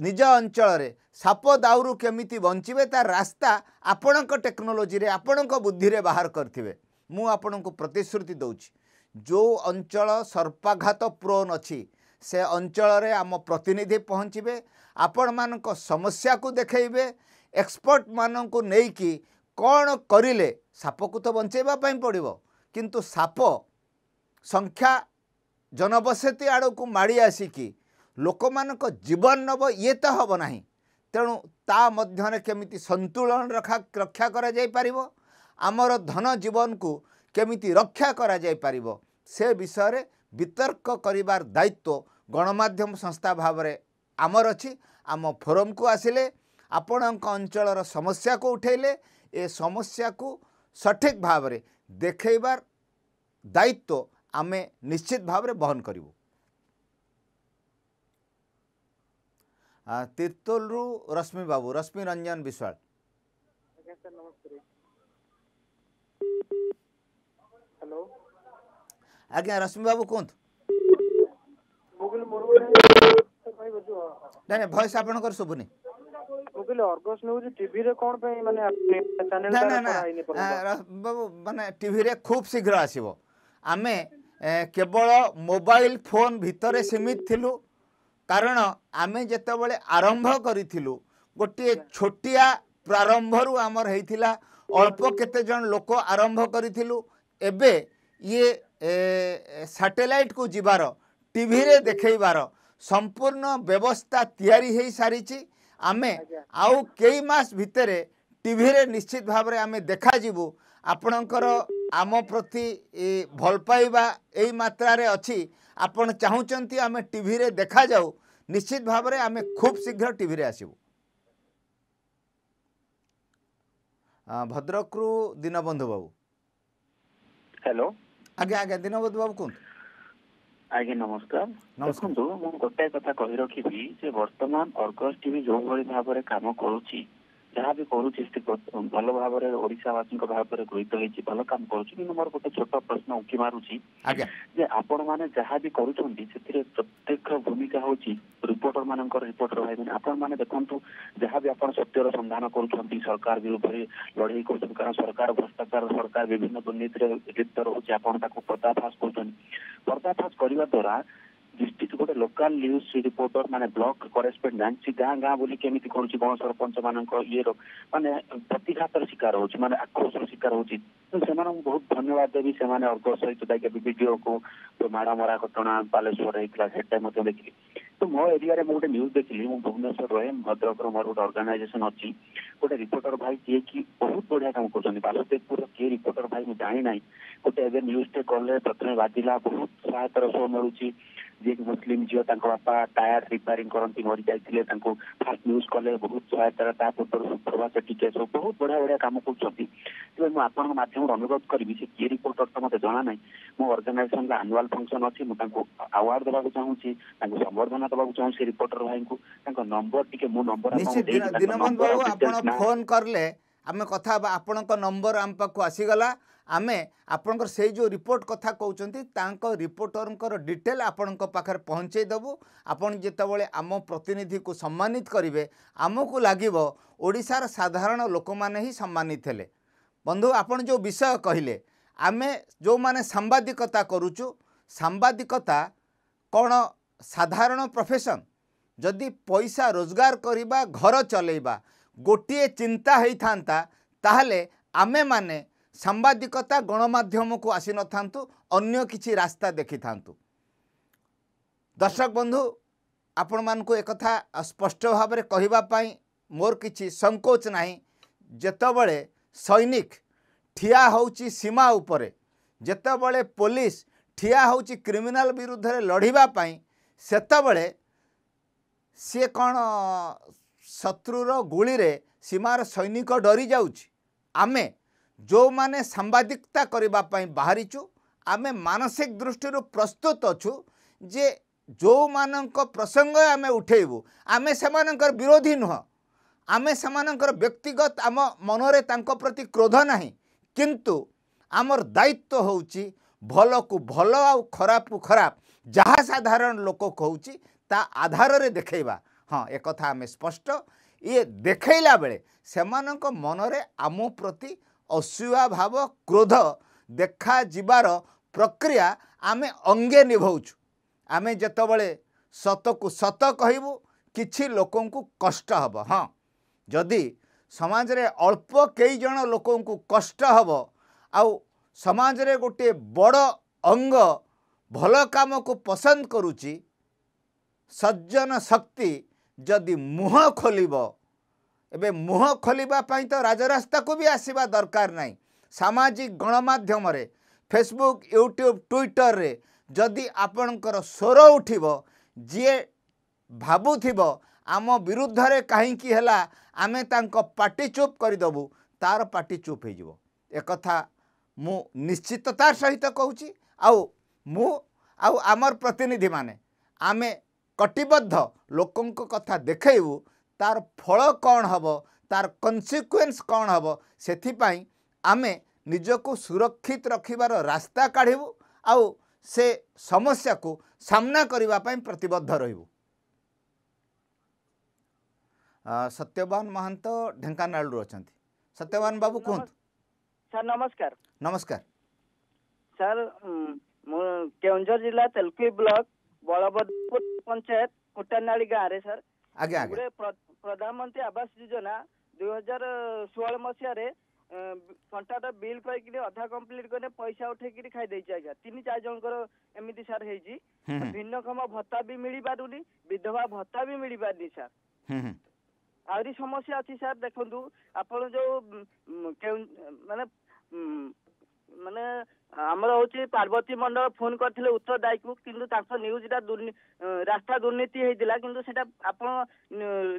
ନିଜ ଅଞ୍ଚଳରେ ସାପ ଦାଉରୁ କେମିତି ବଞ୍ଚିବେ ତା ରାସ୍ତା ଆପଣଙ୍କ ଟେକ୍ନୋଲୋଜିରେ ଆପଣଙ୍କ ବୁଦ୍ଧିରେ ବାହାର କରିଥିବେ ମୁଁ ଆପଣଙ୍କୁ ପ୍ରତିଶ୍ରୁତି ଦେଉଛି ଯେଉଁ ଅଞ୍ଚଳ ସର୍ପାଘାତ ପ୍ରୋନ୍ ଅଛି ସେ ଅଞ୍ଚଳରେ ଆମ ପ୍ରତିନିଧି ପହଞ୍ଚିବେ ଆପଣମାନଙ୍କ ସମସ୍ୟାକୁ ଦେଖେଇବେ ଏକ୍ସପର୍ଟମାନଙ୍କୁ ନେଇକି କ'ଣ କରିଲେ ସାପକୁ ତ ବଞ୍ଚାଇବା ପାଇଁ ପଡ଼ିବ କିନ୍ତୁ ସାପ ସଂଖ୍ୟା ଜନବସତି ଆଡ଼କୁ ମାଡ଼ି ଆସିକି ଲୋକମାନଙ୍କ ଜୀବନ ନେବ ଇଏ ତ ହେବ ନାହିଁ ତେଣୁ ତା ମଧ୍ୟରେ କେମିତି ସନ୍ତୁଳନ ରକ୍ଷା ରକ୍ଷା କରାଯାଇପାରିବ ଆମର ଧନ ଜୀବନକୁ କେମିତି ରକ୍ଷା କରାଯାଇପାରିବ ସେ ବିଷୟରେ ବିତର୍କ କରିବାର ଦାୟିତ୍ୱ ଗଣମାଧ୍ୟମ ସଂସ୍ଥା ଭାବରେ ଆମର ଅଛି ଆମ ଫୋରମକୁ ଆସିଲେ ଆପଣଙ୍କ ଅଞ୍ଚଳର ସମସ୍ୟାକୁ ଉଠାଇଲେ ଏ ସମସ୍ୟାକୁ ସଠିକ୍ ଭାବରେ ଦେଖେଇବାର ଦାୟିତ୍ୱ ଆମେ ନିଶ୍ଚିତ ଭାବରେ ବହନ କରିବୁ ତିର୍ତ୍ତୋଲରୁ ରଶ୍ମି ବାବୁ ରଶ୍ମି ରଞ୍ଜନ ବିଶ୍ୱାଳ ଆଜ୍ଞା ରଶ୍ମି ବାବୁ କୁହନ୍ତୁ ନାଇଁ ନାଇଁ ଭଏସ୍ ଆପଣଙ୍କର ଶୁଭୁନି ବାବୁ ମାନେ ଟିଭିରେ ଖୁବ୍ ଶୀଘ୍ର ଆସିବ ଆମେ କେବଳ ମୋବାଇଲ ଫୋନ୍ ଭିତରେ ସୀମିତ ଥିଲୁ କାରଣ ଆମେ ଯେତେବେଳେ ଆରମ୍ଭ କରିଥିଲୁ ଗୋଟିଏ ଛୋଟିଆ ପ୍ରାରମ୍ଭରୁ ଆମର ହେଇଥିଲା ଅଳ୍ପ କେତେଜଣ ଲୋକ ଆରମ୍ଭ କରିଥିଲୁ ଏବେ ଇଏ ସାଟେଲାଇଟ୍କୁ ଯିବାର ଟିଭିରେ ଦେଖେଇବାର ସମ୍ପୂର୍ଣ୍ଣ ବ୍ୟବସ୍ଥା ତିଆରି ହୋଇସାରିଛି ଆମେ ଆଉ କେଇ ମାସ ଭିତରେ ଟିଭିରେ ନିଶ୍ଚିତ ଭାବରେ ଆମେ ଦେଖାଯିବୁ ଆପଣଙ୍କର ଆମ ପ୍ରତି ଭଲ ପାଇବା ଏଇ ମାତ୍ରାରେ ଅଛି ଆପଣ ଚାହୁଁଛନ୍ତି ଆମେ ଟିଭିରେ ଦେଖାଯାଉ ନିଶ୍ଚିତ ଭାବରେ ଆମେ ଖୁବ୍ ଶୀଘ୍ର ଟିଭିରେ ଆସିବୁ ଭଦ୍ରକରୁ ଦୀନବନ୍ଧୁ ବାବୁ ହ୍ୟାଲୋ ଆଜ୍ଞା ଆଜ୍ଞା ଦୀନବନ୍ଧୁ ବାବୁ କୁହନ୍ତୁ ଆଜ୍ଞା ନମସ୍କାର ଦେଖନ୍ତୁ ମୁଁ ଗୋଟାଏ କଥା କହି ରଖିବି ଯେ ବର୍ତ୍ତମାନ ଅର୍ଗସ୍ ଟିଭି ଯେଉଁଭଳି ଭାବରେ କାମ କରୁଛି ଯାହା ବି କରୁଛି ସେ ଭଲ ଭାବରେ ଓଡ଼ିଶାବାସୀଙ୍କ ଭାବରେ ଗୃହୀତ ହେଇଛି ଭଲ କାମ କରୁଛି କିନ୍ତୁ ମୋର ଗୋଟେ ଛୋଟ ପ୍ରଶ୍ନ ଉଙ୍କି ମାରୁଛି ଯେ ଆପଣମାନେ ଯାହା ବି କରୁଛନ୍ତି ସେଥିରେ ପ୍ରତ୍ୟେକ ଭୂମିକା ହେଉଛି ରିପୋର୍ଟର ମାନଙ୍କର ରିପୋର୍ଟର ଭାଇମାନେ ଆପଣମାନେ ଦେଖନ୍ତୁ ଯାହା ବି ଆପଣ ସତ୍ୟର ସନ୍ଧାନ କରୁଛନ୍ତି ସରକାର ବିରୁଦ୍ଧରେ ଲଢ଼େଇ କରୁଛନ୍ତି କାରଣ ସରକାର ଭ୍ରଷ୍ଟାଚାର ସରକାର ବିଭିନ୍ନ ଦୁର୍ନୀତିରେ ଲିପ୍ତ ରହୁଛି ଆପଣ ତାକୁ ପର୍ଦ୍ଦାଫାଶ କରୁଛନ୍ତି ପର୍ଦ୍ଦାଫାଶ କରିବା ଦ୍ୱାରା डिस्ट्रिक्ट गोटे लोकाल न्यूज रिपोर्टर मैंने ब्लक करेस्पोडेन्ट सी गाँ गाँ बोली केमी कर सरपंच मानर मानते प्रतिघात शिकार हो मैंने आक्रोश रिकार होने बहुत धन्यवाद देवी से अर्घ सहित जाए विडियो को तो माड़ मरा घटना बालेश्वर होता से देखी तो मो एरिया मुझे गोटे न्यूज देखिली मुझे भुवनेश्वर रहे भद्रक मोर गोटे अर्गानाइजेसन अच्छी गोटे रिपोर्टर भाई जी कि बहुत बढ़िया काम करलदेवपुर किए रिपोर्टर भाई मुझे जाणी ना गोटे एवं न्यूज टे कले प्रथम बाजिला बहुत सहायतार शो मिलूँ ଯିଏକି ମୁସଲିମ ଝିଅ ତାଙ୍କ ବାପା ଟାୟାର ରିପେୟାରିଂ କରନ୍ତି ମରି ଯାଇଥିଲେ ତାଙ୍କୁ ଫାଷ୍ଟ ନ୍ୟୁଜ କଲେ ବହୁତ ସହାୟତା ତା ପୂର୍ବରୁ ସୁପ୍ରଭା ସେଠି କେସ୍ ହଉ ବହୁତ ବଢିଆ ବଢିଆ କାମ କରୁଛନ୍ତି ତେବେ ମୁଁ ଆପଣଙ୍କ ମାଧ୍ୟମରେ ଅନୁରୋଧ କରିବି ସେ କିଏ ରିପୋର୍ଟର ତ ମୋତେ ଜଣା ନାହିଁ ମୋ ଅର୍ଗାନାଇଜେସନର ଆନୁଆଲ ଫଙ୍କସନ ଅଛି ମୁଁ ତାଙ୍କୁ ଆୱାର୍ଡ ଦେବାକୁ ଚାହୁଁଛି ତାଙ୍କୁ ସମ୍ବର୍ଦ୍ଧନା ଦେବାକୁ ଚାହୁଁଛି ସେ ରିପୋର୍ଟର ଭାଇଙ୍କୁ ତାଙ୍କ ନମ୍ବର ଟିକେ ମୋ ନମ୍ବର ଆପଣ ଫୋନ କଲେ ଆମେ କଥା ହେବା ଆପଣଙ୍କ ନମ୍ବର ଆମ ପାଖକୁ ଆସିଗଲା ଆମେ ଆପଣଙ୍କର ସେଇ ଯେଉଁ ରିପୋର୍ଟ କଥା କହୁଛନ୍ତି ତାଙ୍କ ରିପୋର୍ଟରଙ୍କର ଡିଟେଲ୍ ଆପଣଙ୍କ ପାଖରେ ପହଞ୍ଚାଇଦେବୁ ଆପଣ ଯେତେବେଳେ ଆମ ପ୍ରତିନିଧିକୁ ସମ୍ମାନିତ କରିବେ ଆମକୁ ଲାଗିବ ଓଡ଼ିଶାର ସାଧାରଣ ଲୋକମାନେ ହିଁ ସମ୍ମାନିତ ହେଲେ ବନ୍ଧୁ ଆପଣ ଯେଉଁ ବିଷୟ କହିଲେ ଆମେ ଯେଉଁମାନେ ସାମ୍ବାଦିକତା କରୁଛୁ ସାମ୍ବାଦିକତା କ'ଣ ସାଧାରଣ ପ୍ରଫେସନ୍ ଯଦି ପଇସା ରୋଜଗାର କରିବା ଘର ଚଲାଇବା ଗୋଟିଏ ଚିନ୍ତା ହେଇଥାନ୍ତା ତାହେଲେ ଆମେମାନେ ସାମ୍ବାଦିକତା ଗଣମାଧ୍ୟମକୁ ଆସିନଥାନ୍ତୁ ଅନ୍ୟ କିଛି ରାସ୍ତା ଦେଖିଥାନ୍ତୁ ଦର୍ଶକ ବନ୍ଧୁ ଆପଣମାନଙ୍କୁ ଏକଥା ସ୍ପଷ୍ଟ ଭାବରେ କହିବା ପାଇଁ ମୋର କିଛି ସଙ୍କୋଚ ନାହିଁ ଯେତେବେଳେ ସୈନିକ ଠିଆ ହେଉଛି ସୀମା ଉପରେ ଯେତେବେଳେ ପୋଲିସ ଠିଆ ହେଉଛି କ୍ରିମିନାଲ ବିରୁଦ୍ଧରେ ଲଢ଼ିବା ପାଇଁ ସେତେବେଳେ ସିଏ କ'ଣ ଶତ୍ରୁର ଗୁଳିରେ ସୀମାର ସୈନିକ ଡରି ଯାଉଛି ଆମେ ଯେଉଁମାନେ ସାମ୍ବାଦିକତା କରିବା ପାଇଁ ବାହାରିଛୁ ଆମେ ମାନସିକ ଦୃଷ୍ଟିରୁ ପ୍ରସ୍ତୁତ ଅଛୁ ଯେ ଯେଉଁମାନଙ୍କ ପ୍ରସଙ୍ଗ ଆମେ ଉଠେଇବୁ ଆମେ ସେମାନଙ୍କର ବିରୋଧୀ ନୁହଁ ଆମେ ସେମାନଙ୍କର ବ୍ୟକ୍ତିଗତ ଆମ ମନରେ ତାଙ୍କ ପ୍ରତି କ୍ରୋଧ ନାହିଁ କିନ୍ତୁ ଆମର ଦାୟିତ୍ୱ ହେଉଛି ଭଲକୁ ଭଲ ଆଉ ଖରାପକୁ ଖରାପ ଯାହା ସାଧାରଣ ଲୋକ କହୁଛି ତା ଆଧାରରେ ଦେଖେଇବା ହଁ ଏକଥା ଆମେ ସ୍ପଷ୍ଟ ଇଏ ଦେଖାଇଲା ବେଳେ ସେମାନଙ୍କ ମନରେ ଆମ ପ୍ରତି ଅସୁଆ ଭାବ କ୍ରୋଧ ଦେଖାଯିବାର ପ୍ରକ୍ରିୟା ଆମେ ଅଙ୍ଗେ ନିଭାଉଛୁ ଆମେ ଯେତେବେଳେ ସତକୁ ସତ କହିବୁ କିଛି ଲୋକଙ୍କୁ କଷ୍ଟ ହେବ ହଁ ଯଦି ସମାଜରେ ଅଳ୍ପ କେଇ ଜଣ ଲୋକଙ୍କୁ କଷ୍ଟ ହେବ ଆଉ ସମାଜରେ ଗୋଟିଏ ବଡ଼ ଅଙ୍ଗ ଭଲ କାମକୁ ପସନ୍ଦ କରୁଛି ସଜ୍ଜନ ଶକ୍ତି ଯଦି ମୁହଁ ଖୋଲିବ ଏବେ ମୁହଁ ଖୋଲିବା ପାଇଁ ତ ରାଜରାସ୍ତାକୁ ବି ଆସିବା ଦରକାର ନାହିଁ ସାମାଜିକ ଗଣମାଧ୍ୟମରେ ଫେସବୁକ୍ ୟୁଟ୍ୟୁବ୍ ଟ୍ୱିଟରରେ ଯଦି ଆପଣଙ୍କର ସ୍ୱର ଉଠିବ ଯିଏ ଭାବୁଥିବ ଆମ ବିରୁଦ୍ଧରେ କାହିଁକି ହେଲା ଆମେ ତାଙ୍କ ପାଟି ଚୁପ୍ କରିଦେବୁ ତା'ର ପାଟି ଚୁପ୍ ହେଇଯିବ ଏକଥା ମୁଁ ନିଶ୍ଚିତତାର ସହିତ କହୁଛି ଆଉ ମୁଁ ଆଉ ଆମର ପ୍ରତିନିଧିମାନେ ଆମେ କଟିବଦ୍ଧ ଲୋକଙ୍କ କଥା ଦେଖେଇବୁ ତାର ଫଳ କ'ଣ ହେବ ତାର କନ୍ସିକୁଏନ୍ସ କ'ଣ ହେବ ସେଥିପାଇଁ ଆମେ ନିଜକୁ ସୁରକ୍ଷିତ ରଖିବାର ରାସ୍ତା କାଢ଼ିବୁ ଆଉ ସେ ସମସ୍ୟାକୁ ସାମ୍ନା କରିବା ପାଇଁ ପ୍ରତିବଦ୍ଧ ରହିବୁ ସତ୍ୟବାନ ମହାନ୍ତ ଢେଙ୍କାନାଳରୁ ଅଛନ୍ତି ସତ୍ୟବାନ ବାବୁ କୁହନ୍ତୁ ସାର୍ ନମସ୍କାର ନମସ୍କାର ସାର୍ ମୁଁ କେଉଁଝର ଜିଲ୍ଲା ତେଲକୁଇ ବ୍ଲକ ବଳବଦପୁର ପଞ୍ଚାୟତ କୁଟାନାଳି ଗାଁରେ ସାର୍ ଗୋଟେ ପ୍ରଧାନମନ୍ତ୍ରୀ ଆବାସ ଯୋଜନା ଦୁଇ ହଜାର ଷୋହଳ ମସିହାରେ କଣ୍ଟ୍ରାକ୍ଟ ବିଲ୍ କରିକିରି ଅଧା କମ୍ପ୍ଲିଟ୍ କରି ପଇସା ଉଠେଇକିରି ଖାଇଦେଇଛି ଆଜ୍ଞା ତିନି ଚାରି ଜଣଙ୍କର ଏମିତି ସାର୍ ହେଇଛି ଭିନ୍ନକ୍ଷମ ଭତ୍ତା ବି ମିଳିପାରୁନି ବିଧବା ଭତ୍ତା ବି ମିଳିପାରୁନି ସାର୍ ଆହୁରି ସମସ୍ୟା ଅଛି ସାର୍ ଦେଖନ୍ତୁ ଆପଣ ଯୋଉ ମାନେ ମାନେ ଆମର ହେଉଛି ପାର୍ବତୀ ମଣ୍ଡଳ ଫୋନ୍ କରିଥିଲେ ଉତ୍ତର ଉତ୍ତରଦାୟୀକୁ କିନ୍ତୁ ତାଙ୍କ ନ୍ୟୁଜ୍ଟା ରାସ୍ତା ଦୁର୍ନୀତି ହେଇଥିଲା କିନ୍ତୁ ସେଟା ଆପଣ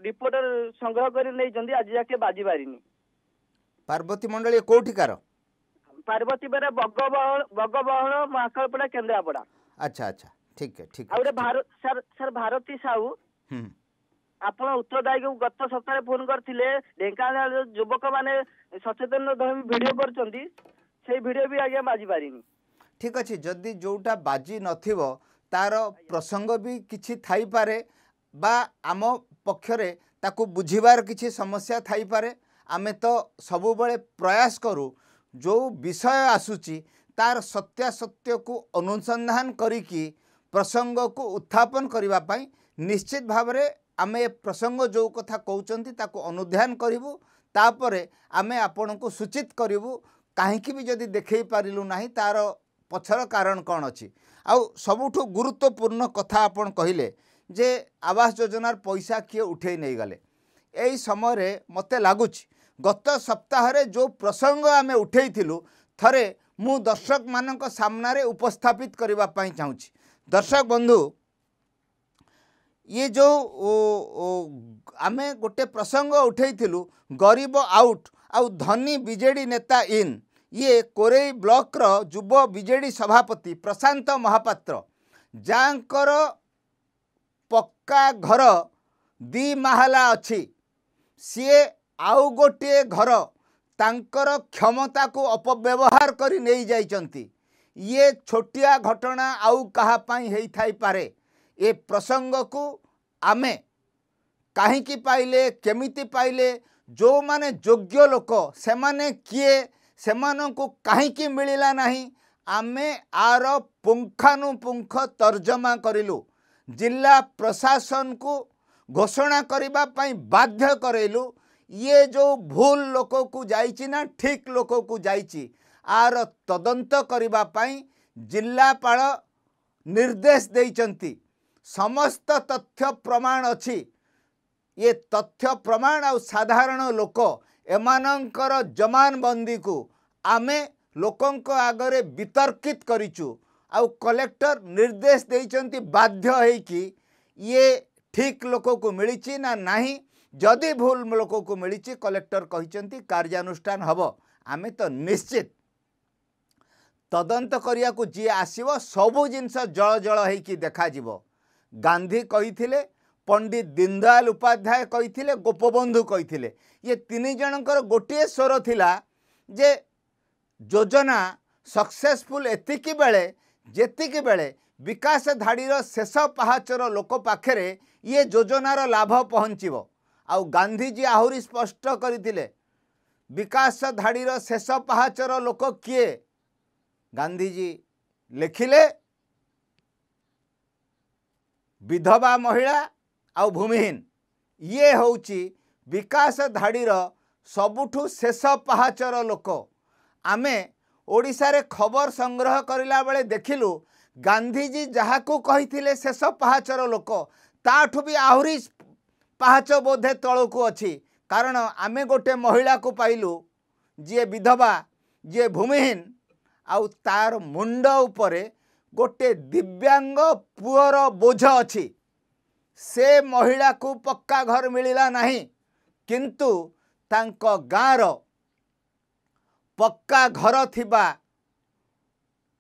ରିପୋର୍ଟର ସଂଗ୍ରହ କରି ନେଇଛନ୍ତି ଆଜି ଯାକେ ବାଜିପାରିନି ପାର୍ବତୀ ମଣ୍ଡଳୀ କୋଉଠିକାର ପାର୍ବତୀ ବେରା ବଗବହଳ ବଗବହଳ ମହାକାଳପଡ଼ା କେନ୍ଦ୍ରାପଡ଼ା ଆଚ୍ଛା ଆଚ୍ଛା ଠିକ୍ ଠିକ୍ ଆଉ ଗୋଟେ ସାର୍ ସାର୍ ଭାରତୀ ସାହୁ ଆପଣ ଉତ୍ତରଦାୟୀକୁ ଗତ ସପ୍ତାହରେ ଫୋନ୍ କରିଥିଲେ ଢେଙ୍କାନାଳ ଯୁବକମାନେ ସଚେତନ ଭିଡ଼ିଓ କରୁଛନ୍ତି ସେଇ ଭିଡ଼ିଓ ବି ଆଜ୍ଞା ବାଜି ପାରିନି ଠିକ ଅଛି ଯଦି ଯେଉଁଟା ବାଜି ନଥିବ ତାର ପ୍ରସଙ୍ଗ ବି କିଛି ଥାଇପାରେ ବା ଆମ ପକ୍ଷରେ ତାକୁ ବୁଝିବାର କିଛି ସମସ୍ୟା ଥାଇପାରେ ଆମେ ତ ସବୁବେଳେ ପ୍ରୟାସ କରୁ ଯେଉଁ ବିଷୟ ଆସୁଛି ତାର ସତ୍ୟାସତ୍ୟକୁ ଅନୁସନ୍ଧାନ କରିକି ପ୍ରସଙ୍ଗକୁ ଉତ୍ଥାପନ କରିବା ପାଇଁ ନିଶ୍ଚିତ ଭାବରେ ଆମେ ଏ ପ୍ରସଙ୍ଗ ଯେଉଁ କଥା କହୁଛନ୍ତି ତାକୁ ଅନୁଧ୍ୟାନ କରିବୁ ତାପରେ ଆମେ ଆପଣଙ୍କୁ ସୂଚିତ କରିବୁ କାହିଁକି ବି ଯଦି ଦେଖେଇ ପାରିଲୁ ନାହିଁ ତା'ର ପଛର କାରଣ କ'ଣ ଅଛି ଆଉ ସବୁଠୁ ଗୁରୁତ୍ୱପୂର୍ଣ୍ଣ କଥା ଆପଣ କହିଲେ ଯେ ଆବାସ ଯୋଜନାର ପଇସା କିଏ ଉଠାଇ ନେଇଗଲେ ଏଇ ସମୟରେ ମୋତେ ଲାଗୁଛି ଗତ ସପ୍ତାହରେ ଯେଉଁ ପ୍ରସଙ୍ଗ ଆମେ ଉଠାଇଥିଲୁ ଥରେ ମୁଁ ଦର୍ଶକମାନଙ୍କ ସାମ୍ନାରେ ଉପସ୍ଥାପିତ କରିବା ପାଇଁ ଚାହୁଁଛି ଦର୍ଶକ ବନ୍ଧୁ ଇଏ ଯେଉଁ ଆମେ ଗୋଟେ ପ୍ରସଙ୍ଗ ଉଠାଇଥିଲୁ ଗରିବ ଆଉଟ୍ ଆଉ ଧନୀ ବିଜେଡ଼ି ନେତା ଇନ୍ ଇଏ କୋରେଇ ବ୍ଲକର ଯୁବ ବିଜେଡ଼ି ସଭାପତି ପ୍ରଶାନ୍ତ ମହାପାତ୍ର ଯାହାଙ୍କର ପକ୍କା ଘର ଦି ମାହାଲା ଅଛି ସିଏ ଆଉ ଗୋଟିଏ ଘର ତାଙ୍କର କ୍ଷମତାକୁ ଅପବ୍ୟବହାର କରି ନେଇଯାଇଛନ୍ତି ଇଏ ଛୋଟିଆ ଘଟଣା ଆଉ କାହା ପାଇଁ ହେଇଥାଇପାରେ ଏ ପ୍ରସଙ୍ଗକୁ ଆମେ କାହିଁକି ପାଇଲେ କେମିତି ପାଇଲେ ଯେଉଁମାନେ ଯୋଗ୍ୟ ଲୋକ ସେମାନେ କିଏ ସେମାନଙ୍କୁ କାହିଁକି ମିଳିଲା ନାହିଁ ଆମେ ଆର ପୁଙ୍ଖାନୁପୁଙ୍ଖ ତର୍ଜମା କରିଲୁ ଜିଲ୍ଲା ପ୍ରଶାସନକୁ ଘୋଷଣା କରିବା ପାଇଁ ବାଧ୍ୟ କରେଇଲୁ ଇଏ ଯେଉଁ ଭୁଲ ଲୋକକୁ ଯାଇଛି ନା ଠିକ୍ ଲୋକକୁ ଯାଇଛି ଆର ତଦନ୍ତ କରିବା ପାଇଁ ଜିଲ୍ଲାପାଳ ନିର୍ଦ୍ଦେଶ ଦେଇଛନ୍ତି ସମସ୍ତ ତଥ୍ୟ ପ୍ରମାଣ ଅଛି ଇଏ ତଥ୍ୟ ପ୍ରମାଣ ଆଉ ସାଧାରଣ ଲୋକ ଏମାନଙ୍କର ଜମାନବନ୍ଦୀକୁ ଆମେ ଲୋକଙ୍କ ଆଗରେ ବିତର୍କିତ କରିଛୁ ଆଉ କଲେକ୍ଟର ନିର୍ଦ୍ଦେଶ ଦେଇଛନ୍ତି ବାଧ୍ୟ ହେଇକି ଇଏ ଠିକ୍ ଲୋକକୁ ମିଳିଛି ନା ନାହିଁ ଯଦି ଭୁଲ ଲୋକକୁ ମିଳିଛି କଲେକ୍ଟର କହିଛନ୍ତି କାର୍ଯ୍ୟାନୁଷ୍ଠାନ ହେବ ଆମେ ତ ନିଶ୍ଚିତ ତଦନ୍ତ କରିବାକୁ ଯିଏ ଆସିବ ସବୁ ଜିନିଷ ଜଳ ଜଳ ହେଇକି ଦେଖାଯିବ ଗାନ୍ଧୀ କହିଥିଲେ ପଣ୍ଡିତ ଦୀନଦୟାଲ ଉପାଧ୍ୟାୟ କହିଥିଲେ ଗୋପବନ୍ଧୁ କହିଥିଲେ ଇଏ ତିନି ଜଣଙ୍କର ଗୋଟିଏ ସ୍ୱର ଥିଲା ଯେ ଯୋଜନା ସକ୍ସେସଫୁଲ୍ ଏତିକି ବେଳେ ଯେତିକି ବେଳେ ବିକାଶ ଧାଡ଼ିର ଶେଷ ପାହାଚର ଲୋକ ପାଖରେ ଇଏ ଯୋଜନାର ଲାଭ ପହଞ୍ଚିବ ଆଉ ଗାନ୍ଧୀଜୀ ଆହୁରି ସ୍ପଷ୍ଟ କରିଥିଲେ ବିକାଶ ଧାଡ଼ିର ଶେଷ ପାହାଚର ଲୋକ କିଏ ଗାନ୍ଧୀଜୀ ଲେଖିଲେ ବିଧବା ମହିଳା ଆଉ ଭୂମିହୀନ ଇଏ ହେଉଛି ବିକାଶ ଧାଡ଼ିର ସବୁଠୁ ଶେଷ ପାହାଚର ଲୋକ ଆମେ ଓଡ଼ିଶାରେ ଖବର ସଂଗ୍ରହ କରିଲା ବେଳେ ଦେଖିଲୁ ଗାନ୍ଧିଜୀ ଯାହାକୁ କହିଥିଲେ ଶେଷ ପାହାଚର ଲୋକ ତାଠୁ ବି ଆହୁରି ପାହାଚ ବୋଧେ ତଳକୁ ଅଛି କାରଣ ଆମେ ଗୋଟେ ମହିଳାକୁ ପାଇଲୁ ଯିଏ ବିଧବା ଯିଏ ଭୂମିହୀନ ଆଉ ତାର ମୁଣ୍ଡ ଉପରେ ଗୋଟେ ଦିବ୍ୟାଙ୍ଗ ପୁଅର ବୋଝ ଅଛି से महिला को पक्का घर मिलिला नाही किंतु तंको गारो पक्का घर थिबा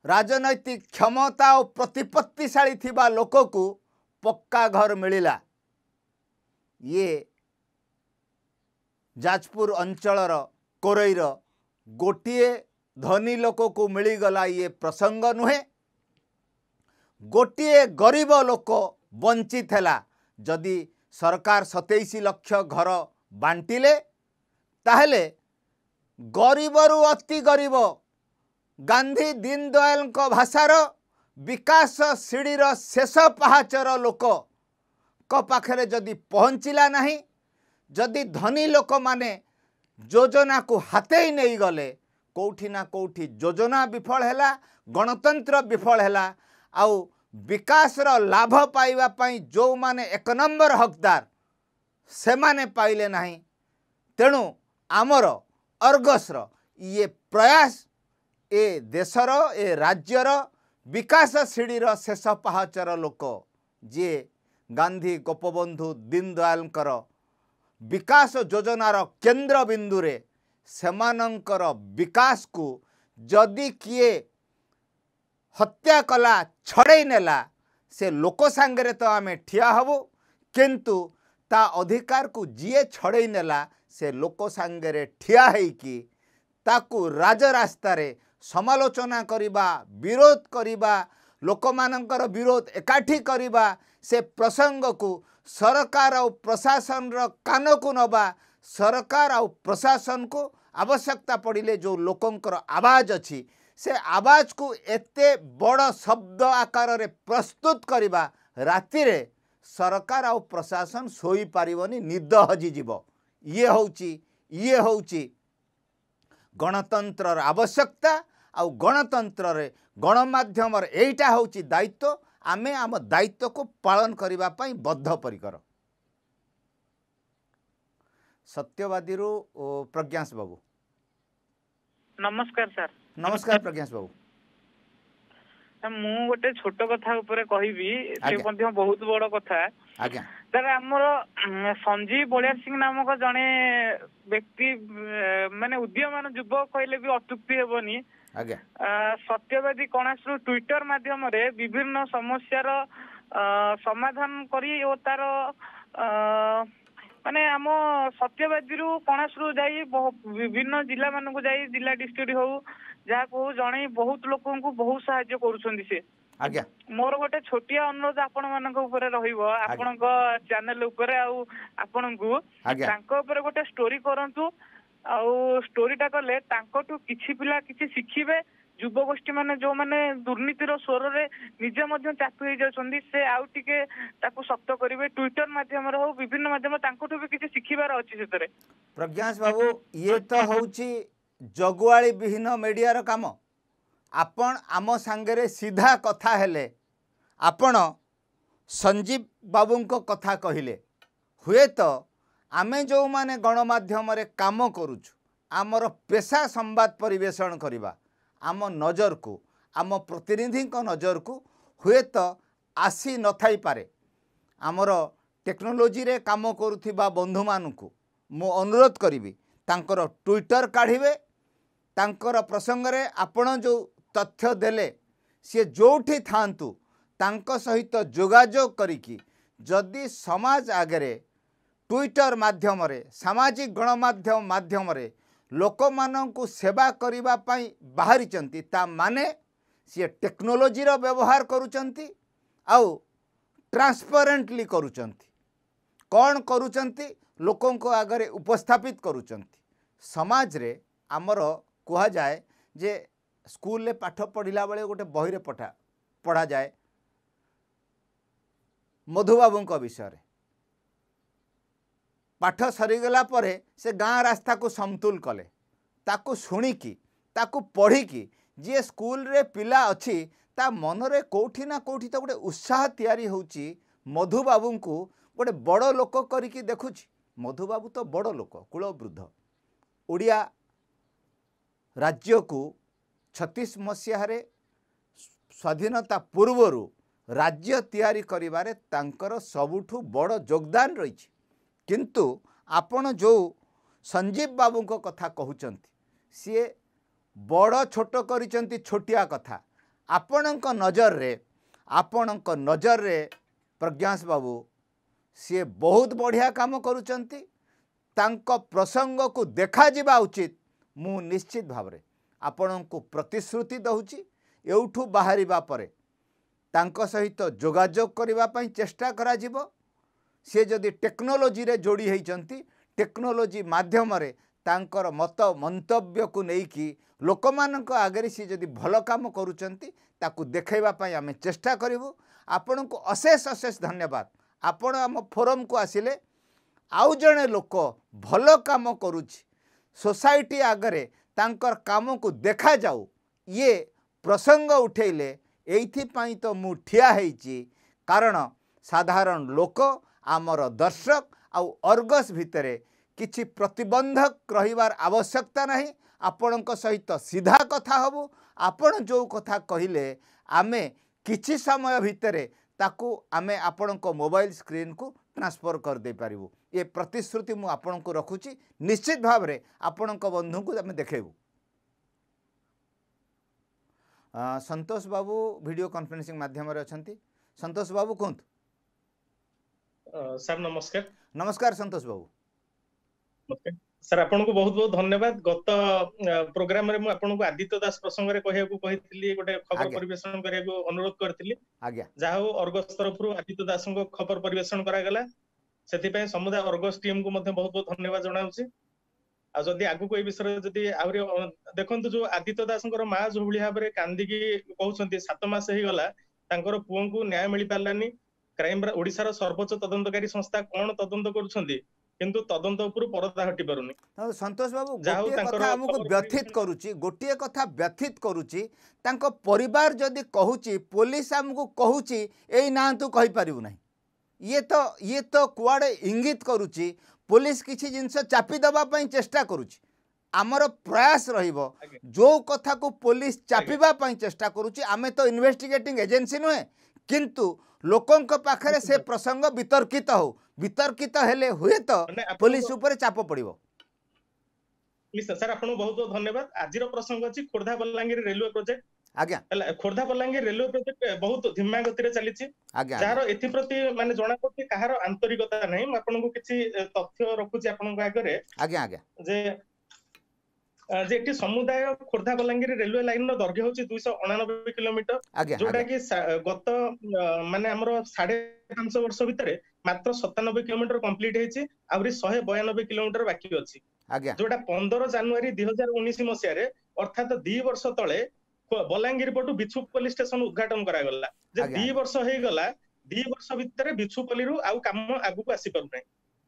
राजनीतिक क्षमता व प्रतिपत्तिशाली थिबा लोकको पक्का घर मिलिला ये जाजपुर अंचलर कोरेर गोटीए धनी लोकको मिली गला ये प्रसंग नहे गोटीए गरीब लोक वञ्चित जदि सरकार सतैश लक्ष घर बाटिले ताहले गरेबु अति गरेब गान्धी दीनदयालको भाषार विकास र शेष पाहाचर लोक नाही जदि धनी लोक योजना को हातै नै गले कोठी ना कोठी योजना विफल गणतन्त्र विफल होला आउँ ବିକାଶର ଲାଭ ପାଇବା ପାଇଁ ଯେଉଁମାନେ ଏକ ନମ୍ବର ହକଦାର ସେମାନେ ପାଇଲେ ନାହିଁ ତେଣୁ ଆମର ଅର୍ଗସ୍ର ଇଏ ପ୍ରୟାସ ଏ ଦେଶର ଏ ରାଜ୍ୟର ବିକାଶ ସିଡ଼ିର ଶେଷ ପାହାଚର ଲୋକ ଯିଏ ଗାନ୍ଧୀ ଗୋପବନ୍ଧୁ ଦୀନଦୟାଲଙ୍କର ବିକାଶ ଯୋଜନାର କେନ୍ଦ୍ରବିନ୍ଦୁରେ ସେମାନଙ୍କର ବିକାଶକୁ ଯଦି କିଏ ହତ୍ୟା କଲା ଛଡ଼େଇ ନେଲା ସେ ଲୋକ ସାଙ୍ଗରେ ତ ଆମେ ଠିଆ ହେବୁ କିନ୍ତୁ ତା ଅଧିକାରକୁ ଯିଏ ଛଡ଼େଇ ନେଲା ସେ ଲୋକ ସାଙ୍ଗରେ ଠିଆ ହେଇକି ତାକୁ ରାଜରାସ୍ତାରେ ସମାଲୋଚନା କରିବା ବିରୋଧ କରିବା ଲୋକମାନଙ୍କର ବିରୋଧ ଏକାଠି କରିବା ସେ ପ୍ରସଙ୍ଗକୁ ସରକାର ଆଉ ପ୍ରଶାସନର କାନକୁ ନେବା ସରକାର ଆଉ ପ୍ରଶାସନକୁ ଆବଶ୍ୟକତା ପଡ଼ିଲେ ଯେଉଁ ଲୋକଙ୍କର ଆବାଜ ଅଛି ସେ ଆବାଜକୁ ଏତେ ବଡ଼ ଶବ୍ଦ ଆକାରରେ ପ୍ରସ୍ତୁତ କରିବା ରାତିରେ ସରକାର ଆଉ ପ୍ରଶାସନ ଶୋଇପାରିବନି ନିଦ ହଜିଯିବ ଇଏ ହେଉଛି ଇଏ ହେଉଛି ଗଣତନ୍ତ୍ରର ଆବଶ୍ୟକତା ଆଉ ଗଣତନ୍ତ୍ରରେ ଗଣମାଧ୍ୟମର ଏଇଟା ହେଉଛି ଦାୟିତ୍ୱ ଆମେ ଆମ ଦାୟିତ୍ୱକୁ ପାଳନ କରିବା ପାଇଁ ବଦ୍ଧପରିକର ସତ୍ୟବାଦୀରୁ ପ୍ରଜ୍ଞାସ ବାବୁ ନମସ୍କାର ସାର୍ ନମସ୍କାର ପ୍ରଜ୍ଞାସ ବାବୁ ମୁଁ ଗୋଟେ ଛୋଟ କଥା ଉପରେ କହିବି ସେ ମଧ୍ୟ ବହୁତ ବଡ କଥା ତାର ଆମର ସଞ୍ଜୀବ ବଳିଆର ସିଂ ନାମକ ଜଣେ ବ୍ୟକ୍ତି ମାନେ ଉଦୀୟମାନ ଯୁବକ କହିଲେ ବି ଅତ୍ୟୁକ୍ତି ହେବନି ସତ୍ୟବାଦୀ କଣାସରୁ ଟ୍ୱିଟର ମାଧ୍ୟମରେ ବିଭିନ୍ନ ସମସ୍ୟାର ସମାଧାନ କରି ଓ ତାର ମାନେ ଆମ ସତ୍ୟବାଦୀରୁ କଣାସରୁ ଯାଇ ବିଭିନ୍ନ ଜିଲ୍ଲା ମାନଙ୍କୁ ଯାଇ ଜିଲ୍ଲା ଡିଷ୍ଟ୍ରିକ୍ଟ ହଉ ଯାହାକୁ ହଉ ଜଣେଇ ବହୁତ ଲୋକଙ୍କୁ ବହୁତ ସାହାଯ୍ୟ କରୁଛନ୍ତି ସେ ଆଜ୍ଞା ମୋର ଗୋଟେ ଛୋଟିଆ ଅନୁରୋଧ ଆପଣ ମାନଙ୍କ ଉପରେ ରହିବ ଆପଣଙ୍କ ଚ୍ୟାନେଲ ଉପରେ ଆଉ ଆପଣଙ୍କୁ ତାଙ୍କ ଉପରେ ଗୋଟେ ଷ୍ଟୋରି କରନ୍ତୁ ଆଉ ଷ୍ଟୋରିଟା କଲେ ତାଙ୍କଠୁ କିଛି ପିଲା କିଛି ଶିଖିବେ ଯୁବଗୋଷ୍ଠୀ ମାନେ ଯୋଉମାନେ ଦୁର୍ନୀତିର ସ୍ୱରରେ ନିଜେ ମଧ୍ୟ ଚାପି ହେଇଯାଉଛନ୍ତି ସେ ଆଉ ଟିକେ ତାକୁ ଶକ୍ତ କରିବେ ଟ୍ୱିଟର ମାଧ୍ୟମରେ ହଉ ବିଭିନ୍ନ ମାଧ୍ୟମରେ ତାଙ୍କଠୁ ବି କିଛି ଶିଖିବାର ଅଛି ସେଥିରେ ପ୍ରଜ୍ଞାଶ ବାବୁ ଇଏ ତ ହଉଛି ଜଗୁଆଳି ବିହୀନ ମିଡିଆର କାମ ଆପଣ ଆମ ସାଙ୍ଗରେ ସିଧା କଥା ହେଲେ ଆପଣ ସଞ୍ଜୀବ ବାବୁଙ୍କ କଥା କହିଲେ ହୁଏତ ଆମେ ଯେଉଁମାନେ ଗଣମାଧ୍ୟମରେ କାମ କରୁଛୁ ଆମର ପେଶା ସମ୍ବାଦ ପରିବେଷଣ କରିବା ଆମ ନଜରକୁ ଆମ ପ୍ରତିନିଧିଙ୍କ ନଜରକୁ ହୁଏତ ଆସି ନଥାଇପାରେ ଆମର ଟେକ୍ନୋଲୋଜିରେ କାମ କରୁଥିବା ବନ୍ଧୁମାନଙ୍କୁ ମୁଁ ଅନୁରୋଧ କରିବି ତାଙ୍କର ଟ୍ୱିଟର କାଢ଼ିବେ ତାଙ୍କର ପ୍ରସଙ୍ଗରେ ଆପଣ ଯେଉଁ ତଥ୍ୟ ଦେଲେ ସିଏ ଯେଉଁଠି ଥାଆନ୍ତୁ ତାଙ୍କ ସହିତ ଯୋଗାଯୋଗ କରିକି ଯଦି ସମାଜ ଆଗରେ ଟ୍ୱିଟର ମାଧ୍ୟମରେ ସାମାଜିକ ଗଣମାଧ୍ୟମ ମାଧ୍ୟମରେ ଲୋକମାନଙ୍କୁ ସେବା କରିବା ପାଇଁ ବାହାରିଛନ୍ତି ତା ମାନେ ସିଏ ଟେକ୍ନୋଲୋଜିର ବ୍ୟବହାର କରୁଛନ୍ତି ଆଉ ଟ୍ରାନ୍ସପରେଣ୍ଟଲି କରୁଛନ୍ତି କ'ଣ କରୁଛନ୍ତି ଲୋକଙ୍କ ଆଗରେ ଉପସ୍ଥାପିତ କରୁଛନ୍ତି ସମାଜରେ ଆମର କୁହାଯାଏ ଯେ ସ୍କୁଲରେ ପାଠ ପଢ଼ିଲା ବେଳେ ଗୋଟେ ବହିରେ ପଠା ପଢ଼ାଯାଏ ମଧୁବାବୁଙ୍କ ବିଷୟରେ ପାଠ ସରିଗଲା ପରେ ସେ ଗାଁ ରାସ୍ତାକୁ ସମତୁଲ କଲେ ତାକୁ ଶୁଣିକି ତାକୁ ପଢ଼ିକି ଯିଏ ସ୍କୁଲରେ ପିଲା ଅଛି ତା ମନରେ କେଉଁଠି ନା କେଉଁଠି ତ ଗୋଟେ ଉତ୍ସାହ ତିଆରି ହେଉଛି ମଧୁବାବୁଙ୍କୁ ଗୋଟେ ବଡ଼ ଲୋକ କରିକି ଦେଖୁଛି ମଧୁବାବୁ ତ ବଡ଼ ଲୋକ କୁଳବୃଦ୍ଧ ଓଡ଼ିଆ ରାଜ୍ୟକୁ ଛତିଶ ମସିହାରେ ସ୍ୱାଧୀନତା ପୂର୍ବରୁ ରାଜ୍ୟ ତିଆରି କରିବାରେ ତାଙ୍କର ସବୁଠୁ ବଡ଼ ଯୋଗଦାନ ରହିଛି କିନ୍ତୁ ଆପଣ ଯେଉଁ ସଞ୍ଜୀବ ବାବୁଙ୍କ କଥା କହୁଛନ୍ତି ସିଏ ବଡ଼ ଛୋଟ କରିଛନ୍ତି ଛୋଟିଆ କଥା ଆପଣଙ୍କ ନଜରରେ ଆପଣଙ୍କ ନଜରରେ ପ୍ରଜ୍ଞାଶ ବାବୁ ସିଏ ବହୁତ ବଢ଼ିଆ କାମ କରୁଛନ୍ତି ତାଙ୍କ ପ୍ରସଙ୍ଗକୁ ଦେଖାଯିବା ଉଚିତ ମୁଁ ନିଶ୍ଚିତ ଭାବରେ ଆପଣଙ୍କୁ ପ୍ରତିଶ୍ରୁତି ଦେଉଛି ଏଉଠୁ ବାହାରିବା ପରେ ତାଙ୍କ ସହିତ ଯୋଗାଯୋଗ କରିବା ପାଇଁ ଚେଷ୍ଟା କରାଯିବ ସିଏ ଯଦି ଟେକ୍ନୋଲୋଜିରେ ଯୋଡ଼ି ହୋଇଛନ୍ତି ଟେକ୍ନୋଲୋଜି ମାଧ୍ୟମରେ ତାଙ୍କର ମତ ମନ୍ତବ୍ୟକୁ ନେଇକି ଲୋକମାନଙ୍କ ଆଗରେ ସିଏ ଯଦି ଭଲ କାମ କରୁଛନ୍ତି ତାକୁ ଦେଖାଇବା ପାଇଁ ଆମେ ଚେଷ୍ଟା କରିବୁ ଆପଣଙ୍କୁ ଅଶେଷ ଅଶେଷ ଧନ୍ୟବାଦ ଆପଣ ଆମ ଫୋରମକୁ ଆସିଲେ ଆଉ ଜଣେ ଲୋକ ଭଲ କାମ କରୁଛି ସୋସାଇଟି ଆଗରେ ତାଙ୍କର କାମକୁ ଦେଖାଯାଉ ଇଏ ପ୍ରସଙ୍ଗ ଉଠାଇଲେ ଏଇଥିପାଇଁ ତ ମୁଁ ଠିଆ ହେଇଛି କାରଣ ସାଧାରଣ ଲୋକ ଆମର ଦର୍ଶକ ଆଉ ଅର୍ଗସ୍ ଭିତରେ କିଛି ପ୍ରତିବନ୍ଧକ ରହିବାର ଆବଶ୍ୟକତା ନାହିଁ ଆପଣଙ୍କ ସହିତ ସିଧା କଥା ହେବୁ ଆପଣ ଯେଉଁ କଥା କହିଲେ ଆମେ କିଛି ସମୟ ଭିତରେ ତାକୁ ଆମେ ଆପଣଙ୍କ ମୋବାଇଲ ସ୍କ୍ରିନ୍କୁ ଟ୍ରାନ୍ସଫର୍ କରିଦେଇପାରିବୁ ଏ ପ୍ରତିଶ୍ରୁତି ମୁଁ ଆପଣଙ୍କୁ ରଖୁଛି ନିଶ୍ଚିତ ଭାବରେ ଆପଣଙ୍କ ବନ୍ଧୁଙ୍କୁ ଆମେ ଦେଖେଇବୁ ସନ୍ତୋଷ ବାବୁ ଭିଡ଼ିଓ କନଫରେନ୍ସିଂ ମାଧ୍ୟମରେ ଅଛନ୍ତି ସନ୍ତୋଷ ବାବୁ କୁହନ୍ତୁ ସାର୍ ନମସ୍କାର ନମସ୍କାର ସନ୍ତୋଷ ବାବୁ ସାର୍ ଆପଣଙ୍କୁ ବହୁତ ବହୁତ ଧନ୍ୟବାଦ ଗତ ପ୍ରୋଗ୍ରାମରେ ମୁଁ ଆପଣଙ୍କୁ ଆଦିତ୍ୟ ଦାସ ପ୍ରସଙ୍ଗରେ କହିବାକୁ କହିଥିଲି ଗୋଟେ ଖବର ପରିବେଷଣ କରିବାକୁ ଅନୁରୋଧ କରିଥିଲି ଯାହା ହଉ ଅର୍ଗସ ତରଫରୁ ଆଦିତ୍ୟ ଦାସଙ୍କ ଖବର ପରିବେଷଣ କରାଗଲା ସେଥିପାଇଁ ସମୁଦାୟ ଅର୍ଗସ ଟିମ୍କୁ ମଧ୍ୟ ବହୁତ ବହୁତ ଧନ୍ୟବାଦ ଜଣାଉଛି ଆଉ ଯଦି ଆଗକୁ ଏଇ ବିଷୟରେ ଯଦି ଆହୁରି ଦେଖନ୍ତୁ ଯୋଉ ଆଦିତ୍ୟ ଦାସଙ୍କର ମା ଯୋଉଭଳି ଭାବରେ କାନ୍ଦିକି କହୁଛନ୍ତି ସାତ ମାସ ହେଇଗଲା ତାଙ୍କର ପୁଅଙ୍କୁ ନ୍ୟାୟ ମିଳିପାରିଲାନି କ୍ରାଇମ ଓଡିଶାର ସର୍ବୋଚ୍ଚ ତଦନ୍ତକାରୀ ସଂସ୍ଥା କଣ ତଦନ୍ତ କରୁଛନ୍ତି କିନ୍ତୁ ତଦନ୍ତ ଉପରୁ ପରଦା ହଟି ପାରୁନି ସନ୍ତୋଷ ବାବୁ ଗୋଟିଏ କଥା ଆମକୁ ବ୍ୟଥିତ କରୁଛି ଗୋଟିଏ କଥା ବ୍ୟଥିତ କରୁଛି ତାଙ୍କ ପରିବାର ଯଦି କହୁଛି ପୋଲିସ ଆମକୁ କହୁଛି ଏଇ ନାଁ ତୁ କହିପାରିବୁ ନାହିଁ ଇଏ ତ ଇଏ ତ କୁଆଡ଼େ ଇଙ୍ଗିତ କରୁଛି ପୋଲିସ କିଛି ଜିନିଷ ଚାପି ଦେବା ପାଇଁ ଚେଷ୍ଟା କରୁଛି ଆମର ପ୍ରୟାସ ରହିବ ଯେଉଁ କଥାକୁ ପୋଲିସ ଚାପିବା ପାଇଁ ଚେଷ୍ଟା କରୁଛି ଆମେ ତ ଇନଭେଷ୍ଟିଗେଟିଂ ଏଜେନ୍ସି ନୁହେଁ କିନ୍ତୁ ଲୋକଙ୍କ ପାଖରେ ସେ ପ୍ରସଙ୍ଗ ବିତର୍କିତ ହଉ ବିତର୍କିତ ହେଲେ ହୁଏତ ପୋଲିସ ଉପରେ ଚାପ ପଡିବ ନିଶ୍ଚୟ ସାର୍ ଆପଣଙ୍କୁ ବହୁତ ବହୁତ ଧନ୍ୟବାଦ ଆଜିର ପ୍ରସଙ୍ଗ ଅଛି ଖୋର୍ଦ୍ଧା ବଲାଙ୍ଗୀର ରେଲୱେ ପ୍ରୋଜେକ୍ଟ ଆଜ୍ଞା ହେଲା ଖୋର୍ଦ୍ଧା ବଲାଙ୍ଗୀର ରେଲୱେ ପ୍ରୋଜେକ୍ଟ ବହୁତ ଧିମା ଗତିରେ ଚାଲିଛି ଯାହାର ଏଥିପ୍ରତି ମାନେ ଜଣାପଡୁଛି କାହାର ଆନ୍ତରିକତା ନାହିଁ ମୁଁ ଆପଣଙ୍କୁ କିଛି ତଥ୍ୟ ରଖୁଛି ଆପଣଙ୍କ ଆଗରେ ଆଜ୍ଞା ଆଜ୍ଞା ଯେ ଯେ ଏଠି ସମୁଦାୟ ଖୋର୍ଦ୍ଧା ବଲାଙ୍ଗୀର ରେଲୱେ ଲାଇନର ଦୈର୍ଘ୍ୟ ହଉଛି ଦୁଇଶହ ଅଣାନବେ କିଲୋମିଟର ଯୋଉଟା କି ଗତ ମାନେ ଆମର ସାଢେ ପାଞ୍ଚ ବର୍ଷ ଭିତରେ ମାତ୍ର ସତାନବେ କିଲୋମିଟର କମ୍ପ୍ଲିଟ ହେଇଛି ଆହୁରି ଶହେ ବୟାନବେ କିଲୋମିଟର ବାକି ଅଛି ଯୋଉଟା ପନ୍ଦର ଜାନୁଆରୀ ଦୁଇ ହଜାର ଉଣେଇଶ ମସିହାରେ ଅର୍ଥାତ ଦି ବର୍ଷ ତଳେ ବଲାଙ୍ଗୀର ପଟୁ ବିଛୁ ପୋଲିସ ଷ୍ଟେସନ ଉଦ୍ଘାଟନ କରାଗଲା ଯେ ଦି ବର୍ଷ ହେଇଗଲା ଦି ବର୍ଷ ଭିତରେ ବିଛୁପଲ୍ଲୀରୁ ଆଉ କାମ ଆଗକୁ ଆସିପାରୁନାହିଁ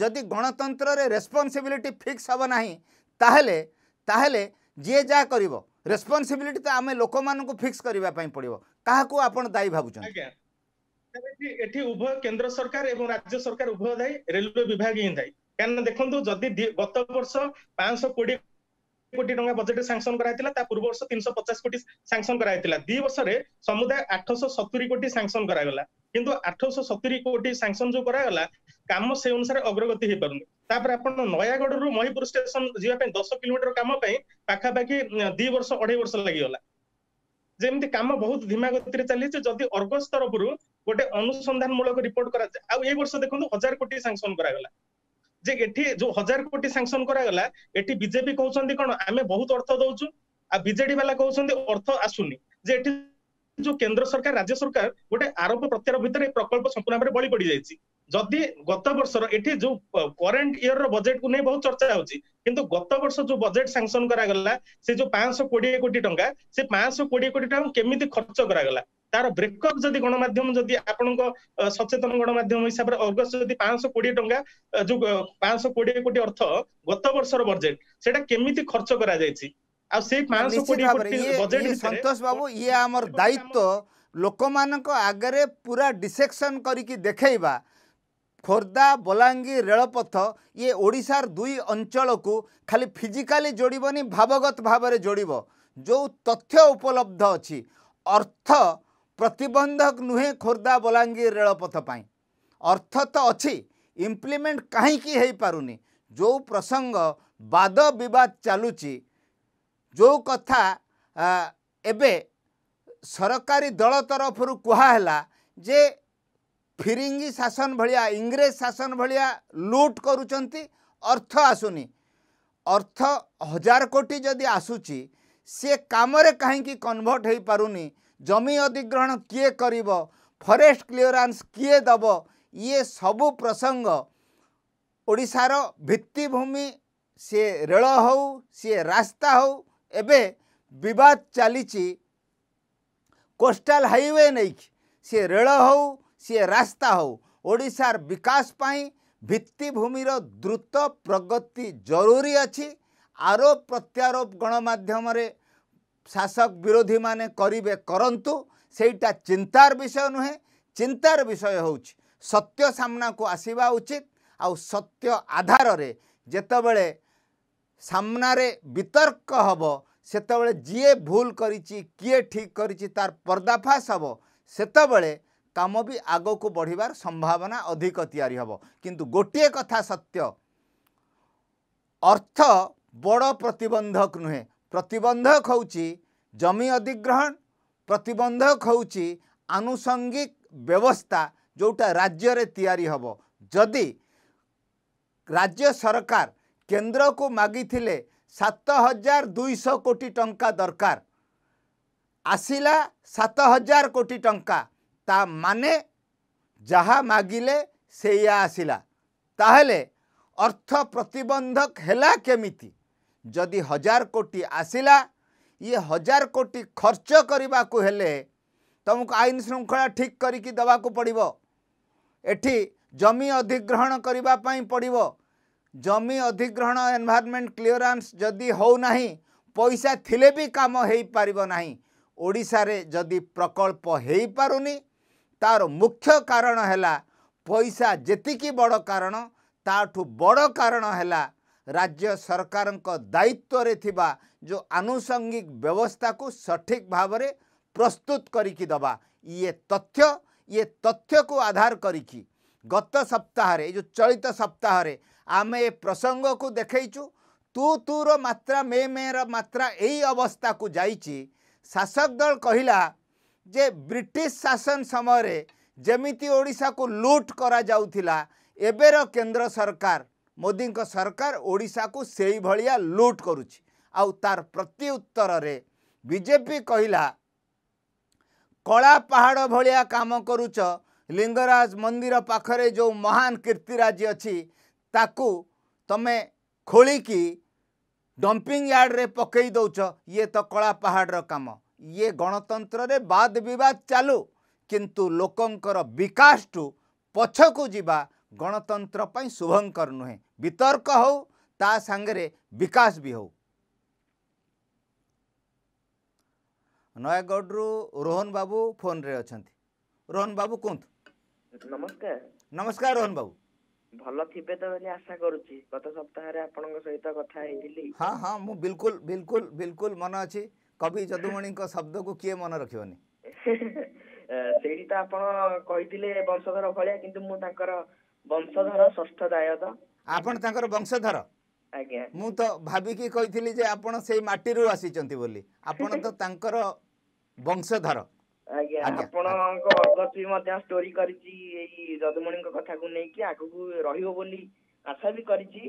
ଯଦି ଗଣତନ୍ତ୍ରରେ ରେସ୍ପନ୍ସିବିଲିଟି ଫିକ୍ସ ହେବ ନାହିଁ ତାହେଲେ ତାହେଲେ ଯିଏ ଯାହା କରିବ ରେସ୍ପନ୍ସିବିଲିଟି ତ ଆମେ ଲୋକମାନଙ୍କୁ ଫିକ୍ସ କରିବା ପାଇଁ ପଡ଼ିବ କାହାକୁ ଆପଣ ଦାୟୀ ଭାବୁଛନ୍ତି ଏଠି ଉଭୟ କେନ୍ଦ୍ର ସରକାର ଏବଂ ରାଜ୍ୟ ସରକାର ଉଭୟ ଦାୟୀ ରେଲୱେ ବିଭାଗ ହିଁ ଦାୟୀ କାରଣ ଦେଖନ୍ତୁ ଯଦି ଗତ ବର୍ଷ ପାଞ୍ଚଶହ କୋଡିଏ କୋଟି ଟଙ୍କା ବଜେଟ ସାଂସନ କରାଯାଇଥିଲା ତା ପୂର୍ବ ବର୍ଷ ତିନିଶହ ପଚାଶ କୋଟି ସାଂସନ କରାଯାଇଥିଲା ଦି ବର୍ଷରେ ସମୁଦାୟ ଆଠଶହ ସତୁରି କୋଟି ସାଂସନ କରାଗଲା କିନ୍ତୁ ଆଠଶହ ସତୁରି କୋଟି ସାଙ୍ଗସନ ଯୋଉ କରାଗଲା କାମ ସେ ଅନୁସାରେ ଅଗ୍ରଗତି ହେଇପାରୁନି ତାପରେ ଆପଣ ନୟାଗଡ଼ରୁ ମହିପୁର ଷ୍ଟେସନ ଯିବା ପାଇଁ ଦଶ କିଲୋମିଟର କାମ ପାଇଁ ପାଖାପାଖି ଦି ବର୍ଷ ଅଢେଇ ବର୍ଷ ଲାଗିଗଲା ଯେମିତି କାମ ବହୁତ ଧିମା ଗତିରେ ଚାଲିଛି ଯଦି ଅର୍ଗସ୍ ତରଫରୁ ଗୋଟେ ଅନୁସନ୍ଧାନ ମୂଳକ ରିପୋର୍ଟ କରାଯାଏ ଆଉ ଏଇ ବର୍ଷ ଦେଖନ୍ତୁ ହଜାର କୋଟି ସାଙ୍ଗସନ କରାଗଲା ଯେ ଏଠି ଯୋଉ ହଜାର କୋଟି ସାଙ୍ଗସନ କରାଗଲା ଏଠି ବିଜେପି କହୁଛନ୍ତି କଣ ଆମେ ବହୁତ ଅର୍ଥ ଦଉଛୁ ଆଉ ବିଜେଡି ବାଲା କହୁଛନ୍ତି ଅର୍ଥ ଆସୁନି ଯେ ଏଠି ଯୋଉ କେନ୍ଦ୍ର ସରକାର ରାଜ୍ୟ ସରକାର ଗୋଟେ ଆରୋପ ପ୍ରତ୍ୟାରୋପ ଭିତରେ ପ୍ରକଳ୍ପ ସମ୍ପୂର୍ଣ୍ଣ ଭାବରେ ବଳି ପଡିଯାଇଛି ଯଦି ଗତ ବର୍ଷର ଏଠି ଯୋଉ କରେଣ୍ଟ ଇୟରର ବଜେଟକୁ ନେଇ ବହୁତ ଚର୍ଚ୍ଚା ହଉଛି କିନ୍ତୁ ଗତ ବର୍ଷ ଯୋଉ ବଜେଟ ସାଂସନ କରାଗଲା ସେ ଯୋଉ ପାଞ୍ଚଶହ କୋଡିଏ କୋଟି ଟଙ୍କା ସେ ପାଞ୍ଚଶହ କୋଡିଏ କୋଟି ଟଙ୍କା କେମିତି ଖର୍ଚ୍ଚ କରାଗଲା ତାର ବ୍ରେକଅପ୍ ଯଦି ଗଣମାଧ୍ୟମ ଯଦି ଆପଣଙ୍କ ସଚେତନ ଗଣମାଧ୍ୟମ ହିସାବରେ ଅଗଷ୍ଟ ଯଦି ପାଞ୍ଚଶହ କୋଡିଏ ଟଙ୍କା ଯୋଉ ପାଞ୍ଚଶହ କୋଡିଏ କୋଟି ଅର୍ଥ ଗତ ବର୍ଷର ବଜେଟ ସେଟା କେମିତି ଖର୍ଚ୍ଚ କରାଯାଇଛି संतोष बाबू ये आम दायित्व लोक मान आगे पूरा डिसेक्शन कर देखा खोर्धा बलांगीर रेलपथ ये ओडार दुई अंचल को खाली फिजिकाली जोड़बन भावगत भाव में जोड़ब जो तथ्य उपलब्ध अच्छी अर्थ प्रतबंधक नुहे खोर्धा बलांगीर रेलपथपाई अर्थ तो अच्छी इम्प्लीमेंट कहीं पार नहीं जो प्रसंग बाद बिवाद चलुची ଯେଉଁ କଥା ଏବେ ସରକାରୀ ଦଳ ତରଫରୁ କୁହାହେଲା ଯେ ଫିରିଙ୍ଗି ଶାସନ ଭଳିଆ ଇଂରେଜ ଶାସନ ଭଳିଆ ଲୁଟ୍ କରୁଛନ୍ତି ଅର୍ଥ ଆସୁନି ଅର୍ଥ ହଜାର କୋଟି ଯଦି ଆସୁଛି ସିଏ କାମରେ କାହିଁକି କନଭର୍ଟ ହୋଇପାରୁନି ଜମି ଅଧିଗ୍ରହଣ କିଏ କରିବ ଫରେଷ୍ଟ କ୍ଲିୟରାନ୍ସ କିଏ ଦେବ ଇଏ ସବୁ ପ୍ରସଙ୍ଗ ଓଡ଼ିଶାର ଭିତ୍ତିଭୂମି ସିଏ ରେଳ ହେଉ ସିଏ ରାସ୍ତା ହେଉ ଏବେ ବିବାଦ ଚାଲିଛି କୋଷ୍ଟାଲ ହାଇୱେ ନେଇକି ସିଏ ରେଳ ହେଉ ସିଏ ରାସ୍ତା ହେଉ ଓଡ଼ିଶାର ବିକାଶ ପାଇଁ ଭିତ୍ତିଭୂମିର ଦ୍ରୁତ ପ୍ରଗତି ଜରୁରୀ ଅଛି ଆରୋପ ପ୍ରତ୍ୟାରୋପ ଗଣମାଧ୍ୟମରେ ଶାସକ ବିରୋଧୀମାନେ କରିବେ କରନ୍ତୁ ସେଇଟା ଚିନ୍ତାର ବିଷୟ ନୁହେଁ ଚିନ୍ତାର ବିଷୟ ହେଉଛି ସତ୍ୟ ସାମ୍ନାକୁ ଆସିବା ଉଚିତ ଆଉ ସତ୍ୟ ଆଧାରରେ ଯେତେବେଳେ ସାମ୍ନାରେ ବିତର୍କ ହେବ ସେତେବେଳେ ଯିଏ ଭୁଲ କରିଛି କିଏ ଠିକ୍ କରିଛି ତାର ପର୍ଦ୍ଦାଫାସ ହେବ ସେତେବେଳେ କାମ ବି ଆଗକୁ ବଢ଼ିବାର ସମ୍ଭାବନା ଅଧିକ ତିଆରି ହେବ କିନ୍ତୁ ଗୋଟିଏ କଥା ସତ୍ୟ ଅର୍ଥ ବଡ଼ ପ୍ରତିବନ୍ଧକ ନୁହେଁ ପ୍ରତିବନ୍ଧକ ହେଉଛି ଜମି ଅଧିଗ୍ରହଣ ପ୍ରତିବନ୍ଧକ ହେଉଛି ଆନୁଷଙ୍ଗିକ ବ୍ୟବସ୍ଥା ଯେଉଁଟା ରାଜ୍ୟରେ ତିଆରି ହେବ ଯଦି ରାଜ୍ୟ ସରକାର କେନ୍ଦ୍ରକୁ ମାଗିଥିଲେ ସାତ ହଜାର ଦୁଇଶହ କୋଟି ଟଙ୍କା ଦରକାର ଆସିଲା ସାତ ହଜାର କୋଟି ଟଙ୍କା ତା ମାନେ ଯାହା ମାଗିଲେ ସେଇଆ ଆସିଲା ତାହେଲେ ଅର୍ଥ ପ୍ରତିବନ୍ଧକ ହେଲା କେମିତି ଯଦି ହଜାର କୋଟି ଆସିଲା ଇଏ ହଜାର କୋଟି ଖର୍ଚ୍ଚ କରିବାକୁ ହେଲେ ତୁମକୁ ଆଇନ ଶୃଙ୍ଖଳା ଠିକ୍ କରିକି ଦେବାକୁ ପଡ଼ିବ ଏଠି ଜମି ଅଧିଗ୍ରହଣ କରିବା ପାଇଁ ପଡ଼ିବ ଜମି ଅଧିଗ୍ରହଣ ଏନ୍ଭାରମେଣ୍ଟ କ୍ଲିୟରାନ୍ସ ଯଦି ହେଉନାହିଁ ପଇସା ଥିଲେ ବି କାମ ହୋଇପାରିବ ନାହିଁ ଓଡ଼ିଶାରେ ଯଦି ପ୍ରକଳ୍ପ ହୋଇପାରୁନି ତା'ର ମୁଖ୍ୟ କାରଣ ହେଲା ପଇସା ଯେତିକି ବଡ଼ କାରଣ ତାଠୁ ବଡ଼ କାରଣ ହେଲା ରାଜ୍ୟ ସରକାରଙ୍କ ଦାୟିତ୍ୱରେ ଥିବା ଯେଉଁ ଆନୁଷଙ୍ଗିକ ବ୍ୟବସ୍ଥାକୁ ସଠିକ୍ ଭାବରେ ପ୍ରସ୍ତୁତ କରିକି ଦେବା ଇଏ ତଥ୍ୟ ଇଏ ତଥ୍ୟକୁ ଆଧାର କରିକି ଗତ ସପ୍ତାହରେ ଏ ଯେଉଁ ଚଳିତ ସପ୍ତାହରେ ଆମେ ଏ ପ୍ରସଙ୍ଗକୁ ଦେଖେଇଛୁ ତୁ ତୁର ମାତ୍ରା ମେ ମେର ମାତ୍ରା ଏଇ ଅବସ୍ଥାକୁ ଯାଇଛି ଶାସକ ଦଳ କହିଲା ଯେ ବ୍ରିଟିଶ ଶାସନ ସମୟରେ ଯେମିତି ଓଡ଼ିଶାକୁ ଲୁଟ୍ କରାଯାଉଥିଲା ଏବେର କେନ୍ଦ୍ର ସରକାର ମୋଦିଙ୍କ ସରକାର ଓଡ଼ିଶାକୁ ସେଇଭଳିଆ ଲୁଟ୍ କରୁଛି ଆଉ ତାର ପ୍ରତି ଉତ୍ତରରେ ବିଜେପି କହିଲା କଳା ପାହାଡ଼ ଭଳିଆ କାମ କରୁଛ ଲିଙ୍ଗରାଜ ମନ୍ଦିର ପାଖରେ ଯେଉଁ ମହାନ କୀର୍ତ୍ତିରାଜି ଅଛି तुम्हें खोलिकी डंपिंग यार्ड में पकई दौच ये तो कला पहाड़ काम ये गणतंत्र रे बाद बिवाद चालू किंतु लोकंर विकाश टू को जीवा गणतंत्र शुभंकर नुहे वितर्क हो सांगे विकास भी हो नयगढ़ रु रोहन बाबू फोन रे अच्छा रोहन बाबू कहत नमस्कार नमस्कार रोहन बाबू ଭଲ ଥିବେ ତ ବୋଲି ଆଶା କରୁଛି ଗତ ସପ୍ତାହରେ ଆପଣଙ୍କ ସହିତ କଥା ହେଇଥିଲି ହଁ ହଁ ମୁଁ ବିଲକୁଲ ବିଲକୁଲ ବିଲକୁଲ ମନେ ଅଛି କବି ଯଦୁମଣିଙ୍କ ଶବ୍ଦକୁ କିଏ ମନେ ରଖିବନି <laughs> ସେଇଠି ତ ଆପଣ କହିଥିଲେ ବଂଶଧର ଭଳିଆ କିନ୍ତୁ ମୁଁ ତାଙ୍କର ବଂଶଧର ଷଷ୍ଠ ଦାୟତ ଆପଣ ତାଙ୍କର ବଂଶଧର ଆଜ୍ଞା ମୁଁ ତ ଭାବିକି କହିଥିଲି ଯେ ଆପଣ ସେଇ ମାଟିରୁ ଆସିଛନ୍ତି ବୋଲି ଆପଣ ତ ତାଙ୍କର ବଂଶଧର ଆପଣଙ୍କ ଅଗଷ୍ଟ ବି ମଧ୍ୟ ଷ୍ଟୋରି କରିଛି ଏଇ ଯଦୁମଣିଙ୍କ କଥାକୁ ନେଇକି ଆଗକୁ ରହିବ ବୋଲି ଆଶା ବି କରିଛି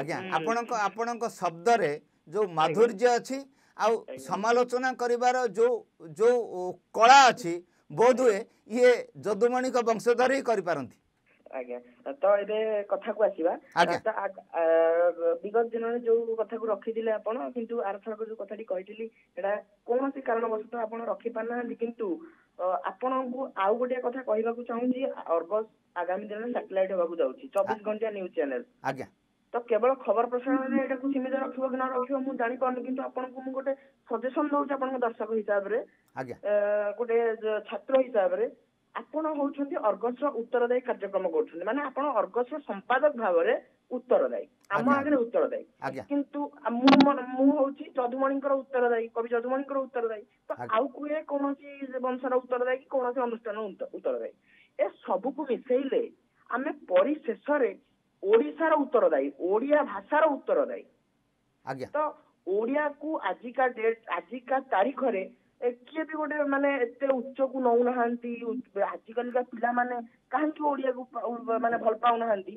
ଆଜ୍ଞା ଆପଣଙ୍କ ଆପଣଙ୍କ ଶବ୍ଦରେ ଯୋଉ ମାଧୁର୍ଯ୍ୟ ଅଛି ଆଉ ସମାଲୋଚନା କରିବାର ଯୋଉ ଯୋଉ କଳା ଅଛି ବୋଧ ହୁଏ ଇଏ ଯଦୁମଣିଙ୍କ ବଂଶଧର ହିଁ କରିପାରନ୍ତି ଆଜ୍ଞା ତ ଏବେ କଥାକୁ ଆସିବା ବିଗତ ଦିନରେ ଯୋଉ କଥାକୁ ରଖିଥିଲେ ଆପଣ କିନ୍ତୁ ଆରଥରକ ଯୋଉ କଥାଟି କହିଥିଲି ସେଟା କୌଣସି କାରଣବଶତଃ ଆପଣ ରଖି ପାରିନାହାନ୍ତି କିନ୍ତୁ ଆପଣଙ୍କୁ ଆଉ ଗୋଟେ କଥା କହିବାକୁ ଚାହୁଁଛି ଅର୍ଗସ୍ ଆଗାମୀ ଦିନରେ ସାଟେଲାଇଟ୍ ହେବାକୁ ଯାଉଛି ଚବିଶ ଘଣ୍ଟିଆ ନ୍ୟୁଜ ଚ୍ୟାନେଲ ଆଜ୍ଞା ତ କେବଳ ଖବର ପ୍ରସାରଣରେ ଏଟାକୁ ସୀମିତ ରଖିବ କି ନ ରଖିବ ମୁଁ ଜାଣିପାରୁନି କିନ୍ତୁ ଆପଣଙ୍କୁ ମୁଁ ଗୋଟେ ସଜେସନ ଦଉଛି ଆପଣଙ୍କ ଦର୍ଶକ ହିସାବରେ ଗୋଟେ ଛାତ୍ର ହିସାବରେ ଆପଣ ହଉଛନ୍ତି ଅର୍ଗସର ଉତ୍ତରଦାୟୀ କାର୍ଯ୍ୟକ୍ରମ କରୁଛନ୍ତି ମାନେ ଆପଣ ଅର୍ଗସର ସମ୍ପାଦକ ଭାବରେ ଉତ୍ତରଦାୟୀ ଆମ ଆଗରେ ଉତ୍ତରଦାୟୀ କିନ୍ତୁ ମୁଁ ମୁଁ ହଉଛି ଯଦୁମଣିଙ୍କର ଉତ୍ତରଦାୟୀ କବି ଯଦୁମଣିଙ୍କର ଉତ୍ତରଦାୟୀ ତ ଆଉ କୁହେ କୌଣସି ବଂଶର ଉତ୍ତରଦାୟୀ କି କୌଣସି ଅନୁଷ୍ଠାନ ଉତ୍ତରଦାୟୀ ଏ ସବୁକୁ ମିଶେଇଲେ ଆମେ ପରିଶେଷରେ ଓଡିଶାର ଉତ୍ତରଦାୟୀ ଓଡିଆ ଭାଷାର ଉତ୍ତରଦାୟୀ ତ ଓଡିଆକୁ ଆଜିକା ଡେଟ୍ ଆଜିକା ତାରିଖରେ କିଏ ବି ଗୋଟେ ମାନେ ଏତେ ଉଚ୍ଚକୁ ନଉନାହାନ୍ତି ଆଜିକାଲିକା ପିଲାମାନେ କାହିଁକି ଓଡିଆକୁ ମାନେ ଭଲ ପାଉନାହାନ୍ତି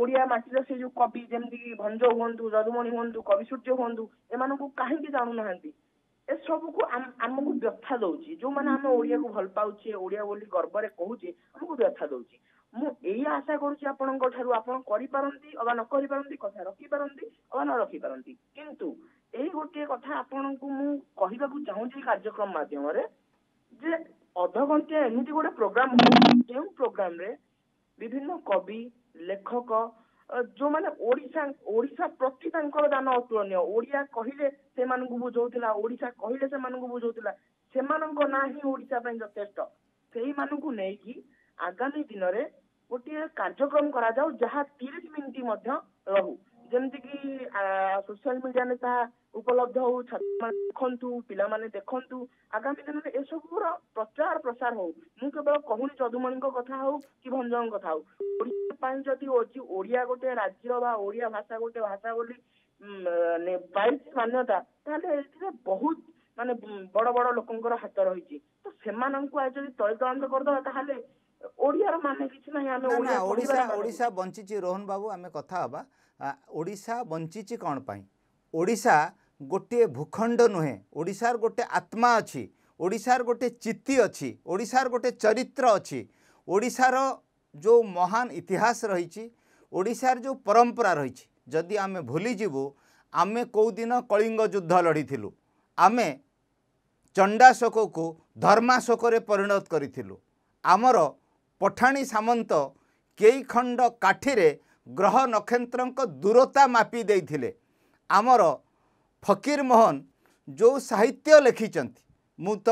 ଓଡିଆ ମାଟିର ସେ ଯୋଉ କବି ଯେମିତି ଭଞ୍ଜ ହୁଅନ୍ତୁ ଯଦୁମଣି ହୁଅନ୍ତୁ କବି ସୂର୍ଯ୍ୟ ହୁଅନ୍ତୁ ଏମାନଙ୍କୁ କାହିଁକି ଜାଣୁନାହାନ୍ତି ଏସବୁକୁ ଆମକୁ ବ୍ୟଥା ଦଉଛି ଯୋଉମାନେ ଆମେ ଓଡିଆକୁ ଭଲ ପାଉଛେ ଓଡିଆ ବୋଲି ଗର୍ବରେ କହୁଛେ ଆମକୁ ବ୍ୟଥା ଦଉଛି ମୁଁ ଏଇ ଆଶା କରୁଛି ଆପଣଙ୍କ ଠାରୁ ଆପଣ କରିପାରନ୍ତି ଅବା ନ କରିପାରନ୍ତି କଥା ରଖିପାରନ୍ତି ଅବା ନ ରଖିପାରନ୍ତି କିନ୍ତୁ ଏଇ ଗୋଟିଏ କଥା ଆପଣଙ୍କୁ ମୁଁ କହିବାକୁ ଚାହୁଁଛି କାର୍ଯ୍ୟକ୍ରମ ମାଧ୍ୟମରେ ଯେ ଅଧଘଣ୍ଟିଆ ଏମିତି ଗୋଟେ ପ୍ରୋଗ୍ରାମ ଯେଉଁ ପ୍ରୋଗ୍ରାମରେ ବିଭିନ୍ନ କବି ଲେଖକ ଯୋଉମାନେ ଓଡିଶା ଓଡିଶା ପ୍ରତି ତାଙ୍କର ଦାନ ଅତୁଳନୀୟ ଓଡିଆ କହିଲେ ସେମାନଙ୍କୁ ବୁଝଉଥିଲା ଓଡିଶା କହିଲେ ସେମାନଙ୍କୁ ବୁଝଉଥିଲା ସେମାନଙ୍କ ନାଁ ହିଁ ଓଡିଶା ପାଇଁ ଯଥେଷ୍ଟ ସେଇମାନଙ୍କୁ ନେଇକି ଆଗାମୀ ଦିନରେ ଗୋଟିଏ କାର୍ଯ୍ୟକ୍ରମ କରାଯାଉ ଯାହା ତିରିଶ ମିନିଟ ମଧ୍ୟ ରହୁ ଯେମିତିକି ସୋସିଆଲ ମିଡିଆରେ ତାହା ଉପଲବ୍ଧ ହଉ ଛାତ୍ରମାନେ ଦେଖନ୍ତୁ ପିଲାମାନେ ଦେଖନ୍ତୁ ଆଗାମୀ ଦିନରେ ଏସବୁର ପ୍ରଚାର ପ୍ରସାର ହଉ ମୁଁ କେବଳ କହୁନି ଯଦୁମଣିଙ୍କ କଥା ହଉ କି ଭଞ୍ଜଙ୍କ କଥା ହଉ ଓଡ଼ିଶା ପାଇଁ ଯଦି ଓଡ଼ିଆ ଗୋଟେ ରାଜ୍ୟ ବା ଓଡ଼ିଆ ଭାଷା ଗୋଟେ ଭାଷା ବୋଲି ପାଇଛି ମାନ୍ୟତା ତାହେଲେ ଏଥିରେ ବହୁତ ମାନେ ବଡ ବଡ ଲୋକଙ୍କର ହାତ ରହିଛି ତ ସେମାନଙ୍କୁ ଆଜି ଯଦି ତଳିତଳାନ୍ତ କରିଦେବା ତାହେଲେ ଓଡ଼ିଆର ମାନେ କିଛି ନାହିଁ ଆମେ ଓଡ଼ିଶା ଓଡ଼ିଶା ବଞ୍ଚିଛି ରୋହନ ବାବୁ ଆମେ କଥା ହବା ଓଡ଼ିଶା ବଞ୍ଚିଛି କ'ଣ ପାଇଁ ଓଡ଼ିଶା ଗୋଟିଏ ଭୂଖଣ୍ଡ ନୁହେଁ ଓଡ଼ିଶାର ଗୋଟିଏ ଆତ୍ମା ଅଛି ଓଡ଼ିଶାର ଗୋଟିଏ ଚିତି ଅଛି ଓଡ଼ିଶାର ଗୋଟିଏ ଚରିତ୍ର ଅଛି ଓଡ଼ିଶାର ଯେଉଁ ମହାନ ଇତିହାସ ରହିଛି ଓଡ଼ିଶାର ଯେଉଁ ପରମ୍ପରା ରହିଛି ଯଦି ଆମେ ଭୁଲିଯିବୁ ଆମେ କେଉଁ ଦିନ କଳିଙ୍ଗ ଯୁଦ୍ଧ ଲଢ଼ିଥିଲୁ ଆମେ ଚଣ୍ଡାଶୋକକୁ ଧର୍ମାଶୋକରେ ପରିଣତ କରିଥିଲୁ ଆମର ପଠାଣି ସାମନ୍ତ କେଇ ଖଣ୍ଡ କାଠିରେ ଗ୍ରହ ନକ୍ଷତ୍ରଙ୍କ ଦୂରତା ମାପି ଦେଇଥିଲେ ଆମର ଫକୀର ମୋହନ ଯେଉଁ ସାହିତ୍ୟ ଲେଖିଛନ୍ତି ମୁଁ ତ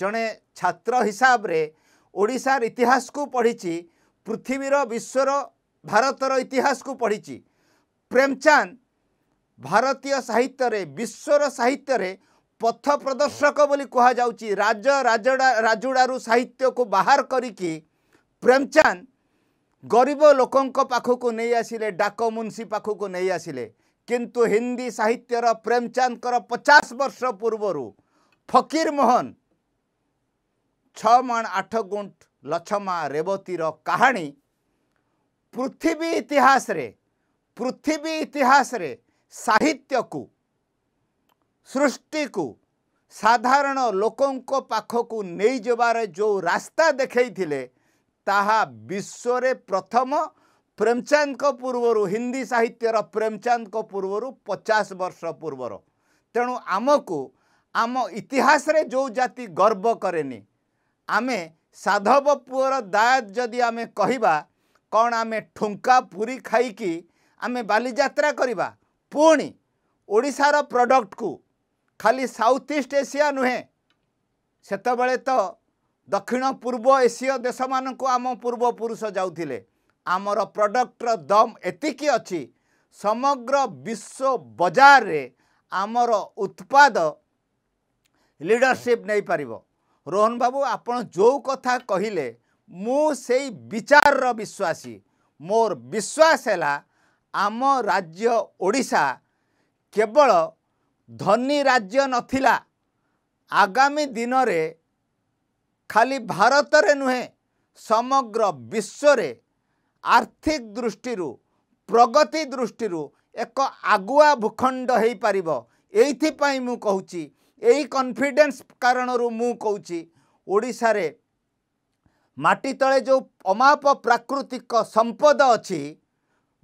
ଜଣେ ଛାତ୍ର ହିସାବରେ ଓଡ଼ିଶାର ଇତିହାସକୁ ପଢ଼ିଛି ପୃଥିବୀର ବିଶ୍ୱର ଭାରତର ଇତିହାସକୁ ପଢ଼ିଛି ପ୍ରେମଚାନ୍ଦ ଭାରତୀୟ ସାହିତ୍ୟରେ ବିଶ୍ୱର ସାହିତ୍ୟରେ ପଥ ପ୍ରଦର୍ଶକ ବୋଲି କୁହାଯାଉଛି ରାଜ ରାଜଡ଼ା ରାଜୁଡ଼ାରୁ ସାହିତ୍ୟକୁ ବାହାର କରିକି ପ୍ରେମଚାନ୍ଦ ଗରିବ ଲୋକଙ୍କ ପାଖକୁ ନେଇ ଆସିଲେ ଡାକ ମୁନ୍ସି ପାଖକୁ ନେଇ ଆସିଲେ କିନ୍ତୁ ହିନ୍ଦୀ ସାହିତ୍ୟର ପ୍ରେମଚାନ୍ଦଙ୍କର ପଚାଶ ବର୍ଷ ପୂର୍ବରୁ ଫକୀର ମୋହନ ଛଅ ମାଣ ଆଠ ଗୁଣ୍ଠ ଲଛମା ରେବତୀର କାହାଣୀ ପୃଥିବୀ ଇତିହାସରେ ପୃଥିବୀ ଇତିହାସରେ ସାହିତ୍ୟକୁ ସୃଷ୍ଟିକୁ ସାଧାରଣ ଲୋକଙ୍କ ପାଖକୁ ନେଇଯିବାର ଯେଉଁ ରାସ୍ତା ଦେଖେଇଥିଲେ ତାହା ବିଶ୍ୱରେ ପ୍ରଥମ ପ୍ରେମଚାନ୍ଦଙ୍କ ପୂର୍ବରୁ ହିନ୍ଦୀ ସାହିତ୍ୟର ପ୍ରେମଚାନ୍ଦଙ୍କ ପୂର୍ବରୁ ପଚାଶ ବର୍ଷ ପୂର୍ବର ତେଣୁ ଆମକୁ ଆମ ଇତିହାସରେ ଯେଉଁ ଜାତି ଗର୍ବ କରେନି ଆମେ ସାଧବ ପୁଅର ଦାୟ ଯଦି ଆମେ କହିବା କ'ଣ ଆମେ ଠୁଙ୍କା ପୁରୀ ଖାଇକି ଆମେ ବାଲିଯାତ୍ରା କରିବା ପୁଣି ଓଡ଼ିଶାର ପ୍ରଡ଼କ୍ଟକୁ ଖାଲି ସାଉଥ୍ ଇଷ୍ଟ ଏସିଆ ନୁହେଁ ସେତେବେଳେ ତ ଦକ୍ଷିଣ ପୂର୍ବ ଏସୀୟ ଦେଶମାନଙ୍କୁ ଆମ ପୂର୍ବପୁରୁଷ ଯାଉଥିଲେ ଆମର ପ୍ରଡ଼କ୍ଟର ଦମ୍ ଏତିକି ଅଛି ସମଗ୍ର ବିଶ୍ୱ ବଜାରରେ ଆମର ଉତ୍ପାଦ ଲିଡ଼ରସିପ୍ ନେଇପାରିବ ରୋହନ ବାବୁ ଆପଣ ଯେଉଁ କଥା କହିଲେ ମୁଁ ସେଇ ବିଚାରର ବିଶ୍ୱାସୀ ମୋର ବିଶ୍ୱାସ ହେଲା ଆମ ରାଜ୍ୟ ଓଡ଼ିଶା କେବଳ ଧନୀ ରାଜ୍ୟ ନଥିଲା ଆଗାମୀ ଦିନରେ ଖାଲି ଭାରତରେ ନୁହେଁ ସମଗ୍ର ବିଶ୍ୱରେ ଆର୍ଥିକ ଦୃଷ୍ଟିରୁ ପ୍ରଗତି ଦୃଷ୍ଟିରୁ ଏକ ଆଗୁଆ ଭୂଖଣ୍ଡ ହୋଇପାରିବ ଏଇଥିପାଇଁ ମୁଁ କହୁଛି ଏଇ କନଫିଡେନ୍ସ କାରଣରୁ ମୁଁ କହୁଛି ଓଡ଼ିଶାରେ ମାଟି ତଳେ ଯେଉଁ ଅମାପ ପ୍ରାକୃତିକ ସମ୍ପଦ ଅଛି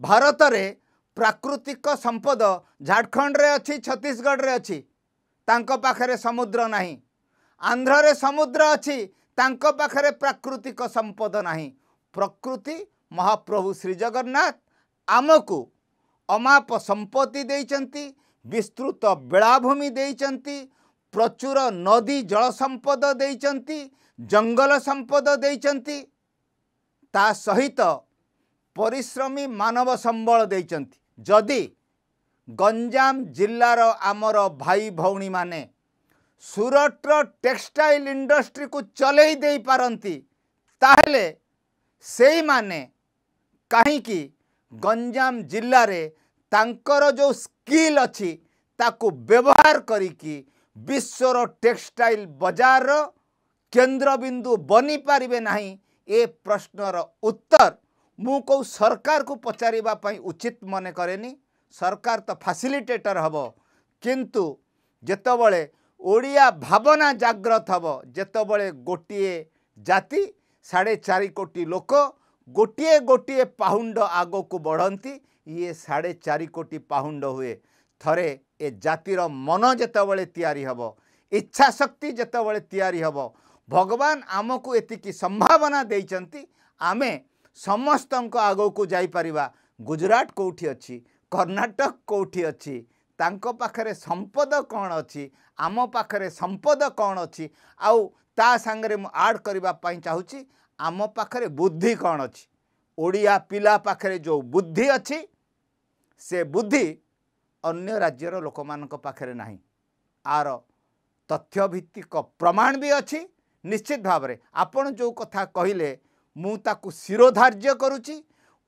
ଭାରତରେ ପ୍ରାକୃତିକ ସମ୍ପଦ ଝାଡ଼ଖଣ୍ଡରେ ଅଛି ଛତିଶଗଡ଼ରେ ଅଛି ତାଙ୍କ ପାଖରେ ସମୁଦ୍ର ନାହିଁ ଆନ୍ଧ୍ରରେ ସମୁଦ୍ର ଅଛି ତାଙ୍କ ପାଖରେ ପ୍ରାକୃତିକ ସମ୍ପଦ ନାହିଁ ପ୍ରକୃତି ମହାପ୍ରଭୁ ଶ୍ରୀଜଗନ୍ନାଥ ଆମକୁ ଅମାପ ସମ୍ପତ୍ତି ଦେଇଛନ୍ତି ବିସ୍ତୃତ ବେଳାଭୂମି ଦେଇଛନ୍ତି ପ୍ରଚୁର ନଦୀ ଜଳ ସମ୍ପଦ ଦେଇଛନ୍ତି ଜଙ୍ଗଲ ସମ୍ପଦ ଦେଇଛନ୍ତି ତା ସହିତ ପରିଶ୍ରମୀ ମାନବ ସମ୍ବଳ ଦେଇଛନ୍ତି ଯଦି ଗଞ୍ଜାମ ଜିଲ୍ଲାର ଆମର ଭାଇ ଭଉଣୀମାନେ ସୁରଟର ଟେକ୍ସଟାଇଲ ଇଣ୍ଡଷ୍ଟ୍ରିକୁ ଚଲେଇ ଦେଇପାରନ୍ତି ତାହେଲେ ସେଇମାନେ କାହିଁକି ଗଞ୍ଜାମ ଜିଲ୍ଲାରେ ତାଙ୍କର ଯେଉଁ ସ୍କିଲ୍ ଅଛି ତାକୁ ବ୍ୟବହାର କରିକି ବିଶ୍ୱର ଟେକ୍ସଟାଇଲ୍ ବଜାରର କେନ୍ଦ୍ରବିନ୍ଦୁ ବନିପାରିବେ ନାହିଁ ଏ ପ୍ରଶ୍ନର ଉତ୍ତର ମୁଁ କେଉଁ ସରକାରକୁ ପଚାରିବା ପାଇଁ ଉଚିତ ମନେ କରେନି ସରକାର ତ ଫାସିଲିଟେଟର ହେବ କିନ୍ତୁ ଯେତେବେଳେ ଓଡ଼ିଆ ଭାବନା ଜାଗ୍ରତ ହେବ ଯେତେବେଳେ ଗୋଟିଏ ଜାତି ସାଢ଼େ ଚାରି କୋଟି ଲୋକ ଗୋଟିଏ ଗୋଟିଏ ପାହୁଣ୍ଡ ଆଗକୁ ବଢ଼ନ୍ତି ଇଏ ସାଢ଼େ ଚାରି କୋଟି ପାହୁଣ୍ଡ ହୁଏ ଥରେ ଏ ଜାତିର ମନ ଯେତେବେଳେ ତିଆରି ହେବ ଇଚ୍ଛାଶକ୍ତି ଯେତେବେଳେ ତିଆରି ହେବ ଭଗବାନ ଆମକୁ ଏତିକି ସମ୍ଭାବନା ଦେଇଛନ୍ତି ଆମେ ସମସ୍ତଙ୍କ ଆଗକୁ ଯାଇପାରିବା ଗୁଜୁରାଟ କେଉଁଠି ଅଛି କର୍ଣ୍ଣାଟକ କେଉଁଠି ଅଛି ତାଙ୍କ ପାଖରେ ସମ୍ପଦ କ'ଣ ଅଛି ଆମ ପାଖରେ ସମ୍ପଦ କ'ଣ ଅଛି ଆଉ ତା ସାଙ୍ଗରେ ମୁଁ ଆଡ଼୍ କରିବା ପାଇଁ ଚାହୁଁଛି ଆମ ପାଖରେ ବୁଦ୍ଧି କ'ଣ ଅଛି ଓଡ଼ିଆ ପିଲା ପାଖରେ ଯେଉଁ ବୁଦ୍ଧି ଅଛି ସେ ବୁଦ୍ଧି ଅନ୍ୟ ରାଜ୍ୟର ଲୋକମାନଙ୍କ ପାଖରେ ନାହିଁ ଆର ତଥ୍ୟ ଭିତ୍ତିକ ପ୍ରମାଣ ବି ଅଛି ନିଶ୍ଚିତ ଭାବରେ ଆପଣ ଯେଉଁ କଥା କହିଲେ ମୁଁ ତାକୁ ଶିରୋଧାର୍ଯ୍ୟ କରୁଛି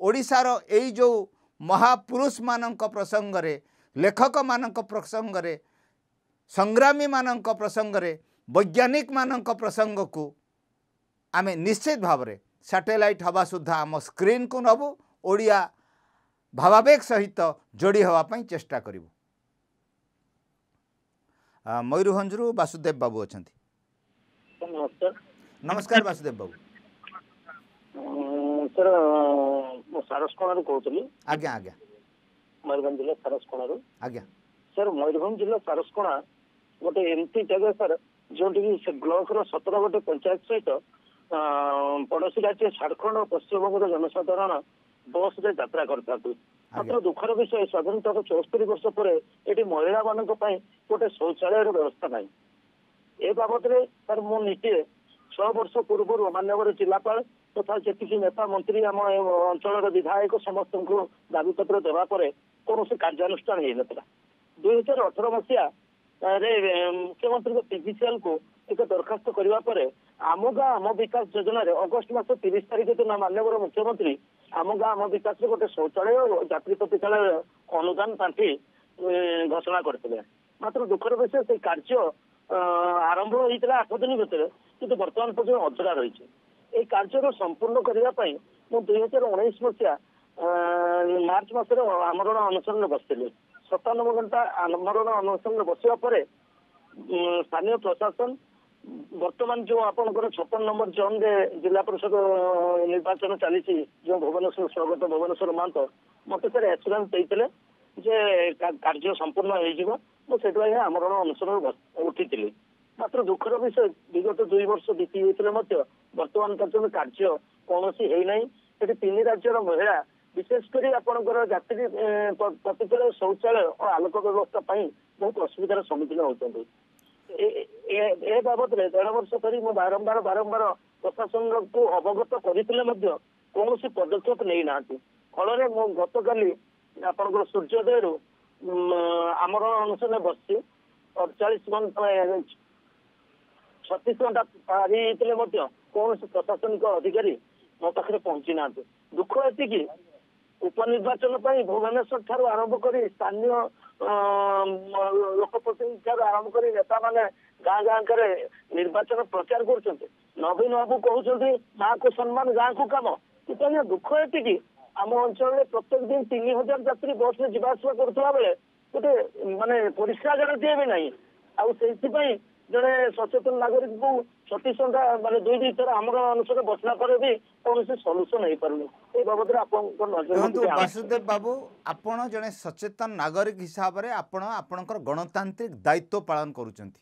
ଓଡ଼ିଶାର ଏଇ ଯେଉଁ ମହାପୁରୁଷମାନଙ୍କ ପ୍ରସଙ୍ଗରେ ଲେଖକମାନଙ୍କ ପ୍ରସଙ୍ଗରେ ସଂଗ୍ରାମୀମାନଙ୍କ ପ୍ରସଙ୍ଗରେ ବୈଜ୍ଞାନିକମାନଙ୍କ ପ୍ରସଙ୍ଗକୁ ଆମେ ନିଶ୍ଚିତ ଭାବରେ ସାଟେଲାଇଟ୍ ହେବା ସୁଦ୍ଧା ଆମ ସ୍କ୍ରିନ୍କୁ ନେବୁ ଓଡ଼ିଆ ଭାବାବେଗ ସହିତ ଯୋଡ଼ି ହେବା ପାଇଁ ଚେଷ୍ଟା କରିବୁ ମୟୂରଭଞ୍ଜରୁ ବାସୁଦେବ ବାବୁ ଅଛନ୍ତି ନମସ୍କାର ବାସୁଦେବ ବାବୁ ସାର୍ ମୁଁ ସାରସକଣାରୁ କହୁଥିଲି ଆଜ୍ଞା ଆଜ୍ଞା ମୟୂରଭଞ୍ଜ ଜିଲ୍ଲା ସାରସକଣାରୁ ଆଜ୍ଞା ସାର୍ ମୟୂରଭଞ୍ଜ ଜିଲ୍ଲା ସାରସକଣା ଗୋଟେ ଏମିତି ଜାଗା ସାର୍ ଯେଉଁଠିକି ସେ ବ୍ଲକର ସତର ଗୋଟେ ପଞ୍ଚାୟତ ସହିତ ପଡୋଶୀ ରାଜ୍ୟ ଝାଡ଼ଖଣ୍ଡ ଓ ପଶ୍ଚିମବଙ୍ଗର ଜନସାଧାରଣ ବସ୍ରେ ଯାତ୍ରା କରିଥାନ୍ତି ମାତ୍ର ଦୁଃଖର ବିଷୟ ସ୍ୱାଧୀନତାର ଚଉସ୍ତରୀ ବର୍ଷ ପରେ ଏଠି ମହିଳାମାନଙ୍କ ପାଇଁ ଗୋଟେ ଶୌଚାଳୟର ବ୍ୟବସ୍ଥା ନାହିଁ ଏ ବାବଦରେ ସାର୍ ମୁଁ ନିଜେ ଛଅ ବର୍ଷ ପୂର୍ବରୁ ମାନ୍ୟବର ଜିଲ୍ଲାପାଳ ତଥା ଯେତିକି ନେତା ମନ୍ତ୍ରୀ ଆମ ଅଞ୍ଚଳର ବିଧାୟକ ସମସ୍ତଙ୍କୁ ଦାବିପତ୍ର ଦେବା ପରେ କୌଣସି କାର୍ଯ୍ୟାନୁଷ୍ଠାନ ହେଇନଥିଲା ଦୁଇ ହଜାର ଅଠର ମସିହାରେ ମୁଖ୍ୟମନ୍ତ୍ରୀଙ୍କ ପିଜିସିଏଲ୍ ଟିକେ ଦରଖାସ୍ତ କରିବା ପରେ ଆମ ଗାଁ ଆମ ବିକାଶ ଯୋଜନାରେ ଅଗଷ୍ଟ ମାସ ତିରିଶ ତାରିଖ ଦିନ ମାନ୍ୟବର ମୁଖ୍ୟମନ୍ତ୍ରୀ ଆମ ଗାଁ ଆମ ବିକାଶରେ ଗୋଟେ ଶୌଚାଳୟ ଯାତ୍ରୀ ପ୍ରତିକାଳୟ ଅନୁଦାନ ପାଣ୍ଠି ଘୋଷଣା କରିଥିଲେ ମାତ୍ର ଦୁଃଖର ବିଷୟ ସେ କାର୍ଯ୍ୟ ଆରମ୍ଭ ହୋଇଥିଲା ଆଠ ଦିନ ଭିତରେ କିନ୍ତୁ ବର୍ତ୍ତମାନ ପର୍ଯ୍ୟନ୍ତ ଅଧୁରା ରହିଛି ଏହି କାର୍ଯ୍ୟର ସମ୍ପୂର୍ଣ୍ଣ କରିବା ପାଇଁ ମୁଁ ଦୁଇ ହଜାର ଉଣେଇଶ ମସିହା ମାର୍ଚ୍ଚ ମାସରେ ଆମରଣ ଅନୁଷ୍ଠାନରେ ବସିଥିଲି ସତାନବେ ଘଣ୍ଟା ଆମରଣ ଅନୁଷ୍ଠାନରେ ବସିବା ପରେ ସ୍ଥାନୀୟ ପ୍ରଶାସନ ବର୍ତ୍ତମାନ ଯୋଉ ଆପଣଙ୍କର ଛପନ ନମ୍ବର ଜୋନ୍ରେ ଜିଲ୍ଲା ପରିଷଦ ନିର୍ବାଚନ ଚାଲିଛି ଯେଉଁ ଭୁବନେଶ୍ୱର ସ୍ୱାଗତ ଭୁବନେଶ୍ୱର ମହାନ୍ତ ମୋତେ ସାର୍ ଆସୁରାନ୍ସ ଦେଇଥିଲେ ଯେ କାର୍ଯ୍ୟ ସମ୍ପୂର୍ଣ୍ଣ ହେଇଯିବ ମୁଁ ସେଥିପାଇଁ ଆମରଣ ଅନୁସରଣ ଉଠିଥିଲି ମାତ୍ର ଦୁଃଖର ବିଷୟ ବିଗତ ଦୁଇ ବର୍ଷ ବିତି ହୋଇଥିଲେ ମଧ୍ୟ ବର୍ତ୍ତମାନ ପର୍ଯ୍ୟନ୍ତ କାର୍ଯ୍ୟ କୌଣସି ହେଇନାହିଁ ସେଠି ତିନି ରାଜ୍ୟର ମହିଳା ବିଶେଷ କରି ଆପଣଙ୍କର ଯାତ୍ରୀ ପ୍ରତିକୂଳ ଶୌଚାଳୟ ଓ ଆଲୋକ ବ୍ୟବସ୍ଥା ପାଇଁ ବହୁତ ଅସୁବିଧାର ସମ୍ମୁଖୀନ ହେଉଛନ୍ତି ଏ ବାବଦରେ ଦେଢ଼ ବର୍ଷ ଧରି ମୁଁ ବାରମ୍ବାର ବାରମ୍ବାର ପ୍ରଶାସନକୁ ଅବଗତ କରିଥିଲେ ମଧ୍ୟ କୌଣସି ପଦକ୍ଷେପ ନେଇନାହାନ୍ତି ଫଳରେ ମୁଁ ଗତକାଲି ଆପଣଙ୍କର ସୂର୍ଯ୍ୟୋଦୟରୁ ଆମର ଅନୁଷ୍ଠାନରେ ବସିଛି ଅଠଚାଳିଶ ଘଣ୍ଟା ଛତିଶ ଘଣ୍ଟା ପାରି ହେଇଥିଲେ ମଧ୍ୟ କୌଣସି ପ୍ରଶାସନିକ ଅଧିକାରୀ ମୋ ପାଖରେ ପହଞ୍ଚି ନାହାନ୍ତି ଦୁଃଖ ଏତିକି ଉପନିର୍ବାଚନ ପାଇଁ ଭୁବନେଶ୍ୱର ଠାରୁ ଆରମ୍ଭ କରି ସ୍ଥାନୀୟ ଲୋକ ପ୍ରତିନିଧି ଠାରୁ ଆରମ୍ଭ କରି ନେତାମାନେ ଗାଁ ଗାଁଙ୍କରେ ନିର୍ବାଚନ ପ୍ରଚାର କରୁଛନ୍ତି ନବୀନ ବାବୁ କହୁଛନ୍ତି ମାଆକୁ ସମ୍ମାନ ଗାଁକୁ କାମ କିନ୍ତୁ ଆଜ୍ଞା ଦୁଃଖ ଏତିକି ଆମ ଅଞ୍ଚଳରେ ପ୍ରତ୍ୟେକ ଦିନ ତିନି ହଜାର ଯାତ୍ରୀ ବସ୍ରେ ଯିବା ଆସିବା କରୁଥିବା ବେଳେ ଗୋଟେ ମାନେ ପରିଷ୍କାର ଜାଗା ଦିଏ ବି ନାହିଁ ଆଉ ସେଇଥିପାଇଁ ଜଣେ ସଚେତନ ନାଗରିକଙ୍କୁ ଛତିଶ ଘଣ୍ଟା ମାନେ ଦୁଇ ଦୁଇ ଥର ଆମର ଅନୁସାରେ ବସିଲା ପରେ ବି କୌଣସି ସଲ୍ୟୁସନ୍ ହେଇପାରୁନି ଏ ବାବଦରେ ଆପଣଙ୍କ ନଜର ଦେଖନ୍ତୁ ବାସୁଦେବ ବାବୁ ଆପଣ ଜଣେ ସଚେତନ ନାଗରିକ ହିସାବରେ ଆପଣ ଆପଣଙ୍କର ଗଣତାନ୍ତ୍ରିକ ଦାୟିତ୍ୱ ପାଳନ କରୁଛନ୍ତି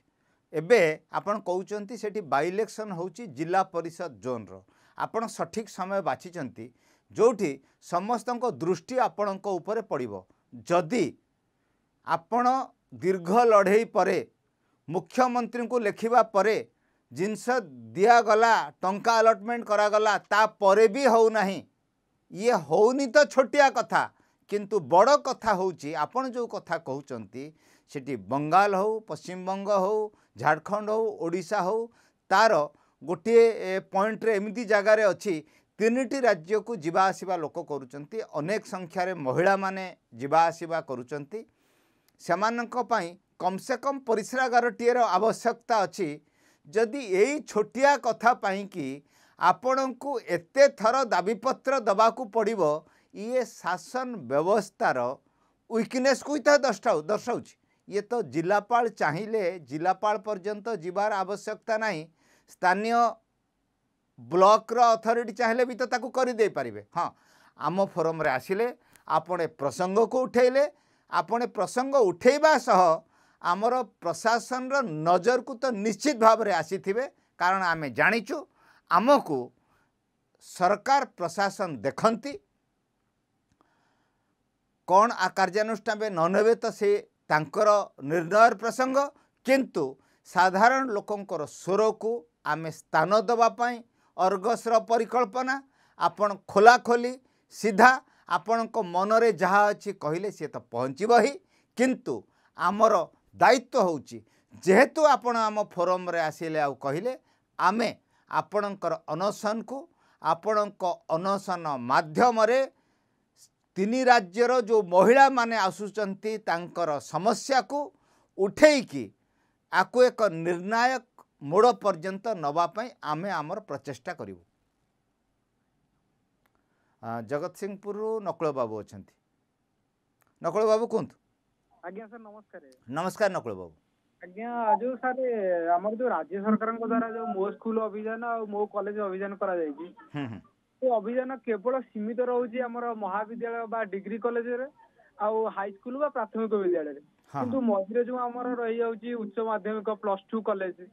ଏବେ ଆପଣ କହୁଛନ୍ତି ସେଠି ବାଇ ଇଲେକ୍ସନ୍ ହେଉଛି ଜିଲ୍ଲା ପରିଷଦ ଜୋନ୍ର ଆପଣ ସଠିକ୍ ସମୟ ବାଛିଛନ୍ତି ଯେଉଁଠି ସମସ୍ତଙ୍କ ଦୃଷ୍ଟି ଆପଣଙ୍କ ଉପରେ ପଡ଼ିବ ଯଦି ଆପଣ ଦୀର୍ଘ ଲଢ଼େଇ ପରେ ମୁଖ୍ୟମନ୍ତ୍ରୀଙ୍କୁ ଲେଖିବା ପରେ ଜିନିଷ ଦିଆଗଲା ଟଙ୍କା ଆଲଟ୍ମେଣ୍ଟ କରାଗଲା ତାପରେ ବି ହେଉନାହିଁ ଇଏ ହେଉନି ତ ଛୋଟିଆ କଥା କିନ୍ତୁ ବଡ଼ କଥା ହେଉଛି ଆପଣ ଯେଉଁ କଥା କହୁଛନ୍ତି ସେଠି ବଙ୍ଗାଲ ହଉ ପଶ୍ଚିମବଙ୍ଗ ହଉ ଝାଡ଼ଖଣ୍ଡ ହଉ ଓଡ଼ିଶା ହଉ ତା'ର ଗୋଟିଏ ପଏଣ୍ଟରେ ଏମିତି ଜାଗାରେ ଅଛି ତିନିଟି ରାଜ୍ୟକୁ ଯିବା ଆସିବା ଲୋକ କରୁଛନ୍ତି ଅନେକ ସଂଖ୍ୟାରେ ମହିଳାମାନେ ଯିବା ଆସିବା କରୁଛନ୍ତି ସେମାନଙ୍କ ପାଇଁ କମ୍ସେ କମ୍ ପରିସ୍ରାଗାରଟିଏର ଆବଶ୍ୟକତା ଅଛି ଯଦି ଏଇ ଛୋଟିଆ କଥା ପାଇଁକି ଆପଣଙ୍କୁ ଏତେ ଥର ଦାବିପତ୍ର ଦେବାକୁ ପଡ଼ିବ ଇଏ ଶାସନ ବ୍ୟବସ୍ଥାର ୱିକନେସ୍କୁ ହିଁ ତ ଦର୍ଶାଉ ଦର୍ଶାଉଛି ଇଏ ତ ଜିଲ୍ଲାପାଳ ଚାହିଁଲେ ଜିଲ୍ଲାପାଳ ପର୍ଯ୍ୟନ୍ତ ଯିବାର ଆବଶ୍ୟକତା ନାହିଁ ସ୍ଥାନୀୟ ବ୍ଲକର ଅଥରିଟି ଚାହିଁଲେ ବି ତ ତାକୁ କରିଦେଇପାରିବେ ହଁ ଆମ ଫୋରମ୍ରେ ଆସିଲେ ଆପଣ ପ୍ରସଙ୍ଗକୁ ଉଠାଇଲେ ଆପଣ ପ୍ରସଙ୍ଗ ଉଠାଇବା ସହ ଆମର ପ୍ରଶାସନର ନଜରକୁ ତ ନିଶ୍ଚିତ ଭାବରେ ଆସିଥିବେ କାରଣ ଆମେ ଜାଣିଛୁ ଆମକୁ ସରକାର ପ୍ରଶାସନ ଦେଖନ୍ତି କ'ଣ ଆ କାର୍ଯ୍ୟାନୁଷ୍ଠାନ ନ ନେବେ ତ ସେ ତାଙ୍କର ନିର୍ଣ୍ଣୟର ପ୍ରସଙ୍ଗ କିନ୍ତୁ ସାଧାରଣ ଲୋକଙ୍କର ସ୍ୱରକୁ ଆମେ ସ୍ଥାନ ଦେବା ପାଇଁ ଅର୍ଗସର ପରିକଳ୍ପନା ଆପଣ ଖୋଲାଖୋଲି ସିଧା ଆପଣଙ୍କ ମନରେ ଯାହା ଅଛି କହିଲେ ସିଏ ତ ପହଞ୍ଚିବ ହିଁ କିନ୍ତୁ ଆମର ଦାୟିତ୍ୱ ହେଉଛି ଯେହେତୁ ଆପଣ ଆମ ଫୋରମ୍ରେ ଆସିଲେ ଆଉ କହିଲେ ଆମେ ଆପଣଙ୍କର ଅନଶନକୁ ଆପଣଙ୍କ ଅନଶନ ମାଧ୍ୟମରେ ତିନି ରାଜ୍ୟର ଯେଉଁ ମହିଳାମାନେ ଆସୁଛନ୍ତି ତାଙ୍କର ସମସ୍ୟାକୁ ଉଠେଇକି ଆକୁ ଏକ ନିର୍ଣ୍ଣାୟକ ମୋଡ଼ ପର୍ଯ୍ୟନ୍ତ ନେବା ପାଇଁ ଆମେ ଆମର ପ୍ରଚେଷ୍ଟା କରିବୁ ଜଗତସିଂହପୁରରୁ ନକୁଳ ବାବୁ ଅଛନ୍ତି ନକୁଳ ବାବୁ କୁହନ୍ତୁ ଆଜ୍ଞା ସାର୍ ନମସ୍କାର ନମସ୍କାର ନକୁଳ ବାବୁ ଆଜ୍ଞା ଯୋଉ ସାର୍ ଆମର ଯୋଉ ରାଜ୍ୟ ସରକାରଙ୍କ ଦ୍ଵାରା ଯୋଉ ମୋ ସ୍କୁଲ ଅଭିଯାନ ଆଉ ମୋ କଲେଜ ଅଭିଯାନ କରାଯାଇଛି ସେ ଅଭିଯାନ କେବଳ ସୀମିତ ରହୁଛି ଆମର ମହାବିଦ୍ୟାଳୟ ବା ଡିଗ୍ରୀ କଲେଜରେ ଆଉ ହାଇସ୍କୁଲ ବା ପ୍ରାଥମିକ ବିଦ୍ୟାଳୟରେ କିନ୍ତୁ ମଝିରେ ଯୋଉ ଆମର ରହିଯାଉଛି ଉଚ୍ଚ ମାଧ୍ୟମିକ ପ୍ଲସ ଟୁ କଲେଜ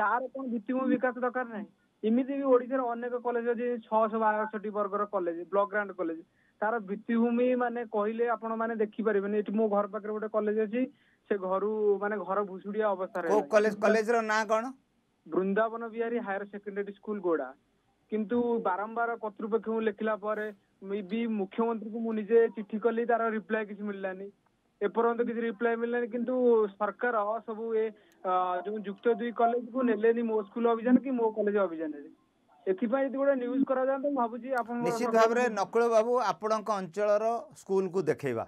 ତାର କଣ ଭିତ୍ତିଭୂମି ବିକାଶ ଦରକାର ନାହିଁ ଏମିତି ବି ଓଡିଶାର ଅନେକ କଲେଜ ଅଛି ଛଅଶହ ବାଷଠି ବର୍ଗର କଲେଜ ବ୍ଲକ ଗ୍ରାଣ୍ଡ କଲେଜ तार भित्तिमि मानते कहले आप देखिपारे मो घर पाखे गोटे कलेज अच्छी से घर मान घर भुशुड़िया अवस्था Vrindavan Vihari higher secondary school गोड़ा किंतु बारंबार कर्तृपक्ष लिखला पर भी मुख्यमंत्री को मुझे चिट्ठी कली तार रिप्लाय किसी मिललानी एपर्त किसी रिप्लाय मिललानी किंतु सरकार सब ए जो युक्त दुई कलेज को ने मो स्कूल अभियान कि मो कलेज अभियान है ଏଥିପାଇଁ ଯଦି ଗୋଟେ ନ୍ୟୁଜ୍ କରାଯାଆନ୍ତା ମୁଁ ଭାବୁଛି ଆପଣ ନିଶ୍ଚିତ ଭାବରେ ନକୁଳ ବାବୁ ଆପଣଙ୍କ ଅଞ୍ଚଳର ସ୍କୁଲକୁ ଦେଖେଇବା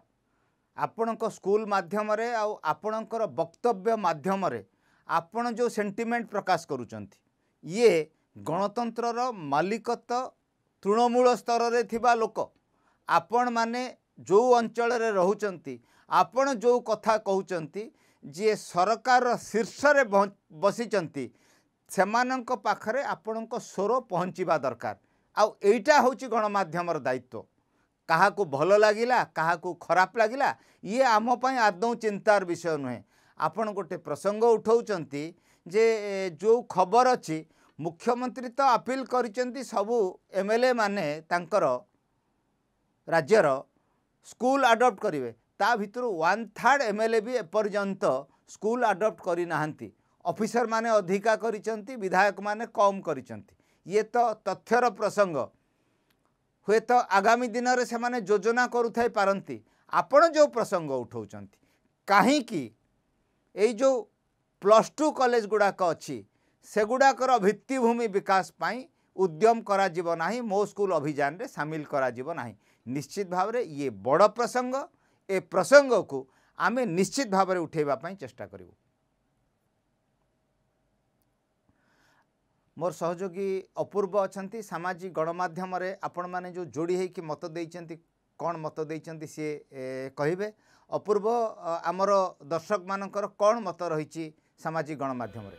ଆପଣଙ୍କ ସ୍କୁଲ ମାଧ୍ୟମରେ ଆଉ ଆପଣଙ୍କର ବକ୍ତବ୍ୟ ମାଧ୍ୟମରେ ଆପଣ ଯେଉଁ ସେଣ୍ଟିମେଣ୍ଟ ପ୍ରକାଶ କରୁଛନ୍ତି ଇଏ ଗଣତନ୍ତ୍ରର ମାଲିକତ ତୃଣମୂଳ ସ୍ତରରେ ଥିବା ଲୋକ ଆପଣମାନେ ଯେଉଁ ଅଞ୍ଚଳରେ ରହୁଛନ୍ତି ଆପଣ ଯେଉଁ କଥା କହୁଛନ୍ତି ଯିଏ ସରକାର ଶୀର୍ଷରେ ବସିଛନ୍ତି ସେମାନଙ୍କ ପାଖରେ ଆପଣଙ୍କ ସ୍ୱର ପହଞ୍ଚିବା ଦରକାର ଆଉ ଏଇଟା ହେଉଛି ଗଣମାଧ୍ୟମର ଦାୟିତ୍ୱ କାହାକୁ ଭଲ ଲାଗିଲା କାହାକୁ ଖରାପ ଲାଗିଲା ଇଏ ଆମ ପାଇଁ ଆଦୌ ଚିନ୍ତାର ବିଷୟ ନୁହେଁ ଆପଣ ଗୋଟେ ପ୍ରସଙ୍ଗ ଉଠାଉଛନ୍ତି ଯେ ଯେଉଁ ଖବର ଅଛି ମୁଖ୍ୟମନ୍ତ୍ରୀ ତ ଆପିଲ୍ କରିଛନ୍ତି ସବୁ ଏମ୍ ଏଲ୍ ଏ ମାନେ ତାଙ୍କର ରାଜ୍ୟର ସ୍କୁଲ୍ ଆଡ଼ପ୍ଟ କରିବେ ତା ଭିତରୁ one third M L A B ଏପର୍ଯ୍ୟନ୍ତ ସ୍କୁଲ୍ ଆଡ଼ପ୍ଟ କରିନାହାନ୍ତି ଅଫିସର ମାନେ ଅଧିକା କରିଛନ୍ତି ବିଧାୟକମାନେ କମ୍ କରିଛନ୍ତି ଇଏ ତ ତଥ୍ୟର ପ୍ରସଙ୍ଗ ହୁଏତ ଆଗାମୀ ଦିନରେ ସେମାନେ ଯୋଜନା କରୁଥାଇ ପାରନ୍ତି ଆପଣ ଯେଉଁ ପ୍ରସଙ୍ଗ ଉଠାଉଛନ୍ତି କାହିଁକି ଏଇ ଯେଉଁ ପ୍ଲସ୍ ଟୁ କଲେଜ ଗୁଡ଼ାକ ଅଛି ସେଗୁଡ଼ାକର ଭିତ୍ତିଭୂମି ବିକାଶ ପାଇଁ ଉଦ୍ୟମ କରାଯିବ ନାହିଁ ମୋ ସ୍କୁଲ ଅଭିଯାନରେ ସାମିଲ କରାଯିବ ନାହିଁ ନିଶ୍ଚିତ ଭାବରେ ଇଏ ବଡ଼ ପ୍ରସଙ୍ଗ ଏ ପ୍ରସଙ୍ଗକୁ ଆମେ ନିଶ୍ଚିତ ଭାବରେ ଉଠାଇବା ପାଇଁ ଚେଷ୍ଟା କରିବୁ ମୋର ସହଯୋଗୀ ଅପୂର୍ବ ଅଛନ୍ତି ସାମାଜିକ ଗଣମାଧ୍ୟମରେ ଆପଣମାନେ ଯେଉଁ ଯୋଡ଼ି ହେଇକି ମତ ଦେଇଛନ୍ତି କ'ଣ ମତ ଦେଇଛନ୍ତି ସିଏ କହିବେ ଅପୂର୍ବ ଆମର ଦର୍ଶକମାନଙ୍କର କ'ଣ ମତ ରହିଛି ସାମାଜିକ ଗଣମାଧ୍ୟମରେ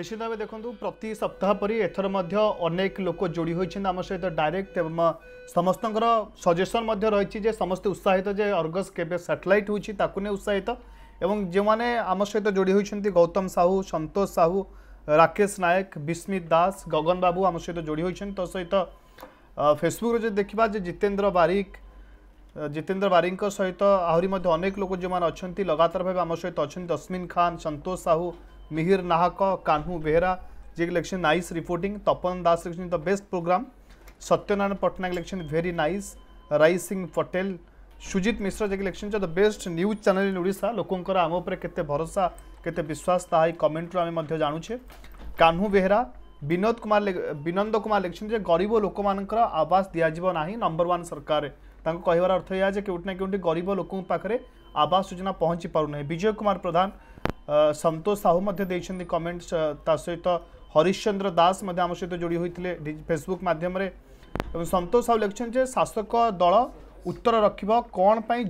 ନିଶ୍ଚିତ ଭାବେ ଦେଖନ୍ତୁ ପ୍ରତି ସପ୍ତାହ ପରି ଏଥର ମଧ୍ୟ ଅନେକ ଲୋକ ଯୋଡ଼ି ହୋଇଛନ୍ତି ଆମ ସହିତ ଡାଇରେକ୍ଟ ଏବଂ ସମସ୍ତଙ୍କର ସଜେସନ୍ ମଧ୍ୟ ରହିଛି ଯେ ସମସ୍ତେ ଉତ୍ସାହିତ ଯେ ଅର୍ଗସ୍ କେବେ ସାଟେଲାଇଟ୍ ହେଉଛି ତାକୁ ନେଇ ଉତ୍ସାହିତ ଏବଂ ଯେଉଁମାନେ ଆମ ସହିତ ଯୋଡ଼ି ହୋଇଛନ୍ତି ଗୌତମ ସାହୁ ସନ୍ତୋଷ ସାହୁ राकेश नायक विस्मित दास गगन बाबू आम सहित जोड़ी हो तो सहित फेसबुक जो देखा जो जितेन्द्र बारिक जितेन्द्र बारिक सहित आहरी अनेक लोक जो मैंने अच्छा लगातार भाव आम सहित अच्छे तस्मिन खान सतोष साहू मिहिर नाहक कान्हू बेहरा जी लिखे नाइस रिपोर्टिंग तपन दास लिखे the best programme Satyanarayan Pattnaik लिखे भेरी नाइस राय सिंह पटेल सुजित मिश्र जी लिखे the best news channel in ओडा लोकंर आम उपर के भरोसा के विश्वास ताइ कमेट रू आम जानूचे कान्हू बेहरा विनोद कुमार विनंद कुमार लिखिंट गरीब लोक मर आवास दिज्वना नंबर वन सरकार कहार अर्थ यह के गरीब लोक आवास योजना पहुंची पार नहीं विजय कुमार प्रधान संतोष साहू मैं कमेंट सहित हरिश्चंद्र दास आम सहित जोड़ी होते फेसबुक मध्यम संतोष साहू लिखिं शासक दल उत्तर रख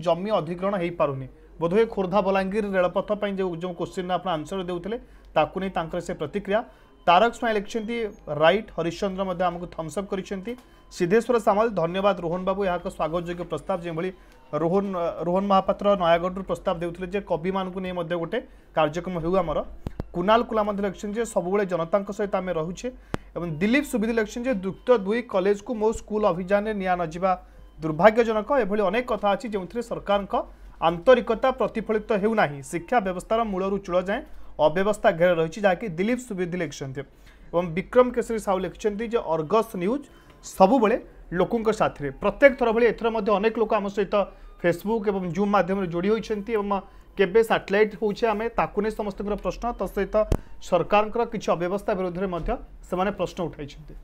जमी अधिग्रहण हो पारे ବୋଧହୁଏ ଖୋର୍ଦ୍ଧା ବଲାଙ୍ଗୀର ରେଳପଥ ପାଇଁ ଯେଉଁ ଯେଉଁ କୋଶ୍ଚିନ୍ର ଆପଣ ଆନ୍ସର ଦେଉଥିଲେ ତାକୁ ନେଇ ତାଙ୍କର ସେ ପ୍ରତିକ୍ରିୟା ତାରକ ସ୍ମାଇ ଲେଖିଛନ୍ତି ରାଇଟ୍ ହରିଶ୍ଚନ୍ଦ୍ର ମଧ୍ୟ ଆମକୁ ଥମ୍ସଅପ୍ କରିଛନ୍ତି ସିଦ୍ଧେଶ୍ୱର ସାମଲ ଧନ୍ୟବାଦ ରୋହନ ବାବୁ ଏହାକୁ ସ୍ୱାଗତଯୋଗ୍ୟ ପ୍ରସ୍ତାବ ଯେଉଁଭଳି ରୋହନ ରୋହନ ମହାପାତ୍ର ନୟାଗଡ଼ରୁ ପ୍ରସ୍ତାବ ଦେଉଥିଲେ ଯେ କବିମାନଙ୍କୁ ନେଇ ମଧ୍ୟ ଗୋଟେ କାର୍ଯ୍ୟକ୍ରମ ହେଉ ଆମର କୁନାଲ କୁଲା ମଧ୍ୟ ଲେଖିଛନ୍ତି ଯେ ସବୁବେଳେ ଜନତାଙ୍କ ସହିତ ଆମେ ରହୁଛେ ଏବଂ ଦିଲ୍ଲୀପ ସୁବିଧି ଲେଖିଛନ୍ତି ଯେ ଯୁକ୍ତ ଦୁଇ କଲେଜକୁ ମୋ ସ୍କୁଲ ଅଭିଯାନରେ ନିଆ ନଯିବା ଦୁର୍ଭାଗ୍ୟଜନକ ଏଭଳି ଅନେକ କଥା ଅଛି ଯେଉଁଥିରେ ସରକାରଙ୍କ ଆନ୍ତରିକତା ପ୍ରତିଫଳିତ ହେଉନାହିଁ ଶିକ୍ଷା ବ୍ୟବସ୍ଥାର ମୂଳରୁ ଚୂଳ ଯାଏଁ ଅବ୍ୟବସ୍ଥା ଘେର ରହିଛି ଯାହାକି ଦିଲୀପ ସୁବିଧି ଲେଖିଛନ୍ତି ଏବଂ ବିକ୍ରମ କେଶରୀ ସାହୁ ଲେଖିଛନ୍ତି ଯେ ଅର୍ଗସ୍ ନ୍ୟୁଜ୍ ସବୁବେଳେ ଲୋକଙ୍କ ସାଥିରେ ପ୍ରତ୍ୟେକ ଥର ଭଳି ଏଥର ମଧ୍ୟ ଅନେକ ଲୋକ ଆମ ସହିତ ଫେସବୁକ୍ ଏବଂ ଜୁମ୍ ମାଧ୍ୟମରେ ଯୋଡ଼ି ହୋଇଛନ୍ତି ଏବଂ କେବେ ସାଟେଲାଇଟ୍ ହେଉଛେ ଆମେ ତାକୁ ନେଇ ସମସ୍ତଙ୍କର ପ୍ରଶ୍ନ ତା ସହିତ ସରକାରଙ୍କର କିଛି ଅବ୍ୟବସ୍ଥା ବିରୋଧରେ ମଧ୍ୟ ସେମାନେ ପ୍ରଶ୍ନ ଉଠାଇଛନ୍ତି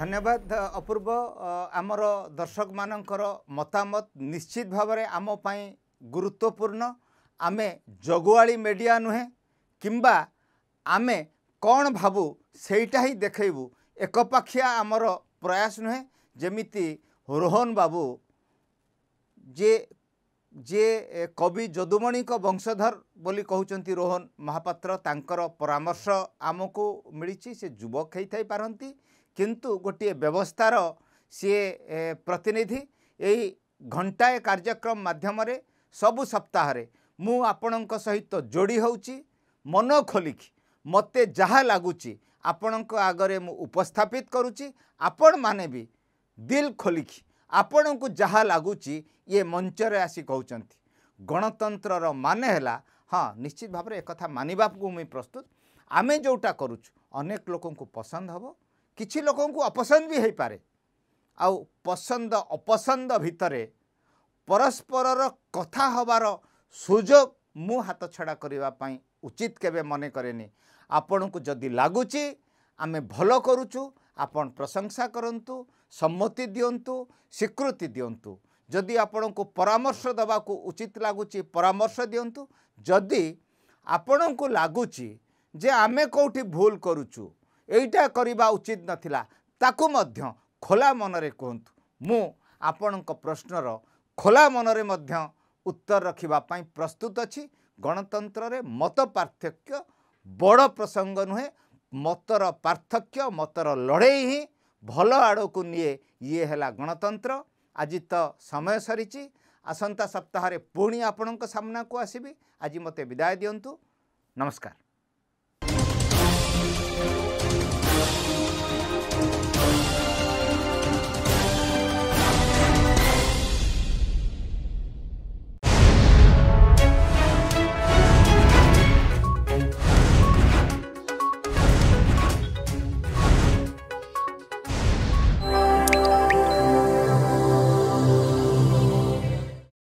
ଧନ୍ୟବାଦ ଅପୂର୍ବ ଆମର ଦର୍ଶକମାନଙ୍କର ମତାମତ ନିଶ୍ଚିତ ଭାବରେ ଆମ ପାଇଁ ଗୁରୁତ୍ୱପୂର୍ଣ୍ଣ ଆମେ ଜଗୁଆଳି ମେଡ଼ିଆ ନୁହେଁ କିମ୍ବା ଆମେ କ'ଣ ଭାବୁ ସେଇଟା ହିଁ ଦେଖେଇବୁ ଏକପାଖିଆ ଆମର ପ୍ରୟାସ ନୁହେଁ ଯେମିତି ରୋହନ ବାବୁ ଯିଏ ଯିଏ କବି ଯଦୁମଣିଙ୍କ ବଂଶଧର ବୋଲି କହୁଛନ୍ତି ରୋହନ ମହାପାତ୍ର ତାଙ୍କର ପରାମର୍ଶ ଆମକୁ ମିଳିଛି ସେ ଯୁବକ ହେଇଥାଇପାରନ୍ତି କିନ୍ତୁ ଗୋଟିଏ ବ୍ୟବସ୍ଥାର ସିଏ ପ୍ରତିନିଧି ଏଇ ଘଣ୍ଟାଏ କାର୍ଯ୍ୟକ୍ରମ ମାଧ୍ୟମରେ ସବୁ ସପ୍ତାହରେ ମୁଁ ଆପଣଙ୍କ ସହିତ ଯୋଡ଼ି ହେଉଛି ମନ ଖୋଲିକି ମୋତେ ଯାହା ଲାଗୁଛି ଆପଣଙ୍କ ଆଗରେ ମୁଁ ଉପସ୍ଥାପିତ କରୁଛି ଆପଣମାନେ ବି ଦିଲ୍ ଖୋଲିକି ଆପଣଙ୍କୁ ଯାହା ଲାଗୁଛି ଇଏ ମଞ୍ଚରେ ଆସି କହୁଛନ୍ତି ଗଣତନ୍ତ୍ରର ମାନେ ହେଲା ହଁ ନିଶ୍ଚିତ ଭାବରେ ଏକଥା ମାନିବାକୁ ମୁଁ ପ୍ରସ୍ତୁତ ଆମେ ଯେଉଁଟା କରୁଛୁ ଅନେକ ଲୋକଙ୍କୁ ପସନ୍ଦ ହେବ କିଛି ଲୋକଙ୍କୁ ଅପସନ୍ଦ ବି ହେଇପାରେ ଆଉ ପସନ୍ଦ ଅପସନ୍ଦ ଭିତରେ ପରସ୍ପରର କଥା ହେବାର ସୁଯୋଗ ମୁଁ ହାତ ଛଡ଼ା କରିବା ପାଇଁ ଉଚିତ କେବେ ମନେ କରେନି ଆପଣଙ୍କୁ ଯଦି ଲାଗୁଛି ଆମେ ଭଲ କରୁଛୁ ଆପଣ ପ୍ରଶଂସା କରନ୍ତୁ ସମ୍ମତି ଦିଅନ୍ତୁ ସ୍ୱୀକୃତି ଦିଅନ୍ତୁ ଯଦି ଆପଣଙ୍କୁ ପରାମର୍ଶ ଦେବାକୁ ଉଚିତ ଲାଗୁଛି ପରାମର୍ଶ ଦିଅନ୍ତୁ ଯଦି ଆପଣଙ୍କୁ ଲାଗୁଛି ଯେ ଆମେ କେଉଁଠି ଭୁଲ କରୁଛୁ ଏଇଟା କରିବା ଉଚିତ ନଥିଲା ତାକୁ ମଧ୍ୟ ଖୋଲା ମନରେ କୁହନ୍ତୁ ମୁଁ ଆପଣଙ୍କ ପ୍ରଶ୍ନର ଖୋଲା ମନରେ ମଧ୍ୟ ଉତ୍ତର ରଖିବା ପାଇଁ ପ୍ରସ୍ତୁତ ଅଛି ଗଣତନ୍ତ୍ରରେ ମତ ପାର୍ଥକ୍ୟ ବଡ଼ ପ୍ରସଙ୍ଗ ନୁହେଁ ମତର ପାର୍ଥକ୍ୟ ମତର ଲଢ଼େଇ ହିଁ ଭଲ ଆଡ଼କୁ ନିଏ ଇଏ ହେଲା ଗଣତନ୍ତ୍ର ଆଜି ତ ସମୟ ସରିଛି ଆସନ୍ତା ସପ୍ତାହରେ ପୁଣି ଆପଣଙ୍କ ସାମ୍ନାକୁ ଆସିବି ଆଜି ମୋତେ ବିଦାୟ ଦିଅନ୍ତୁ ନମସ୍କାର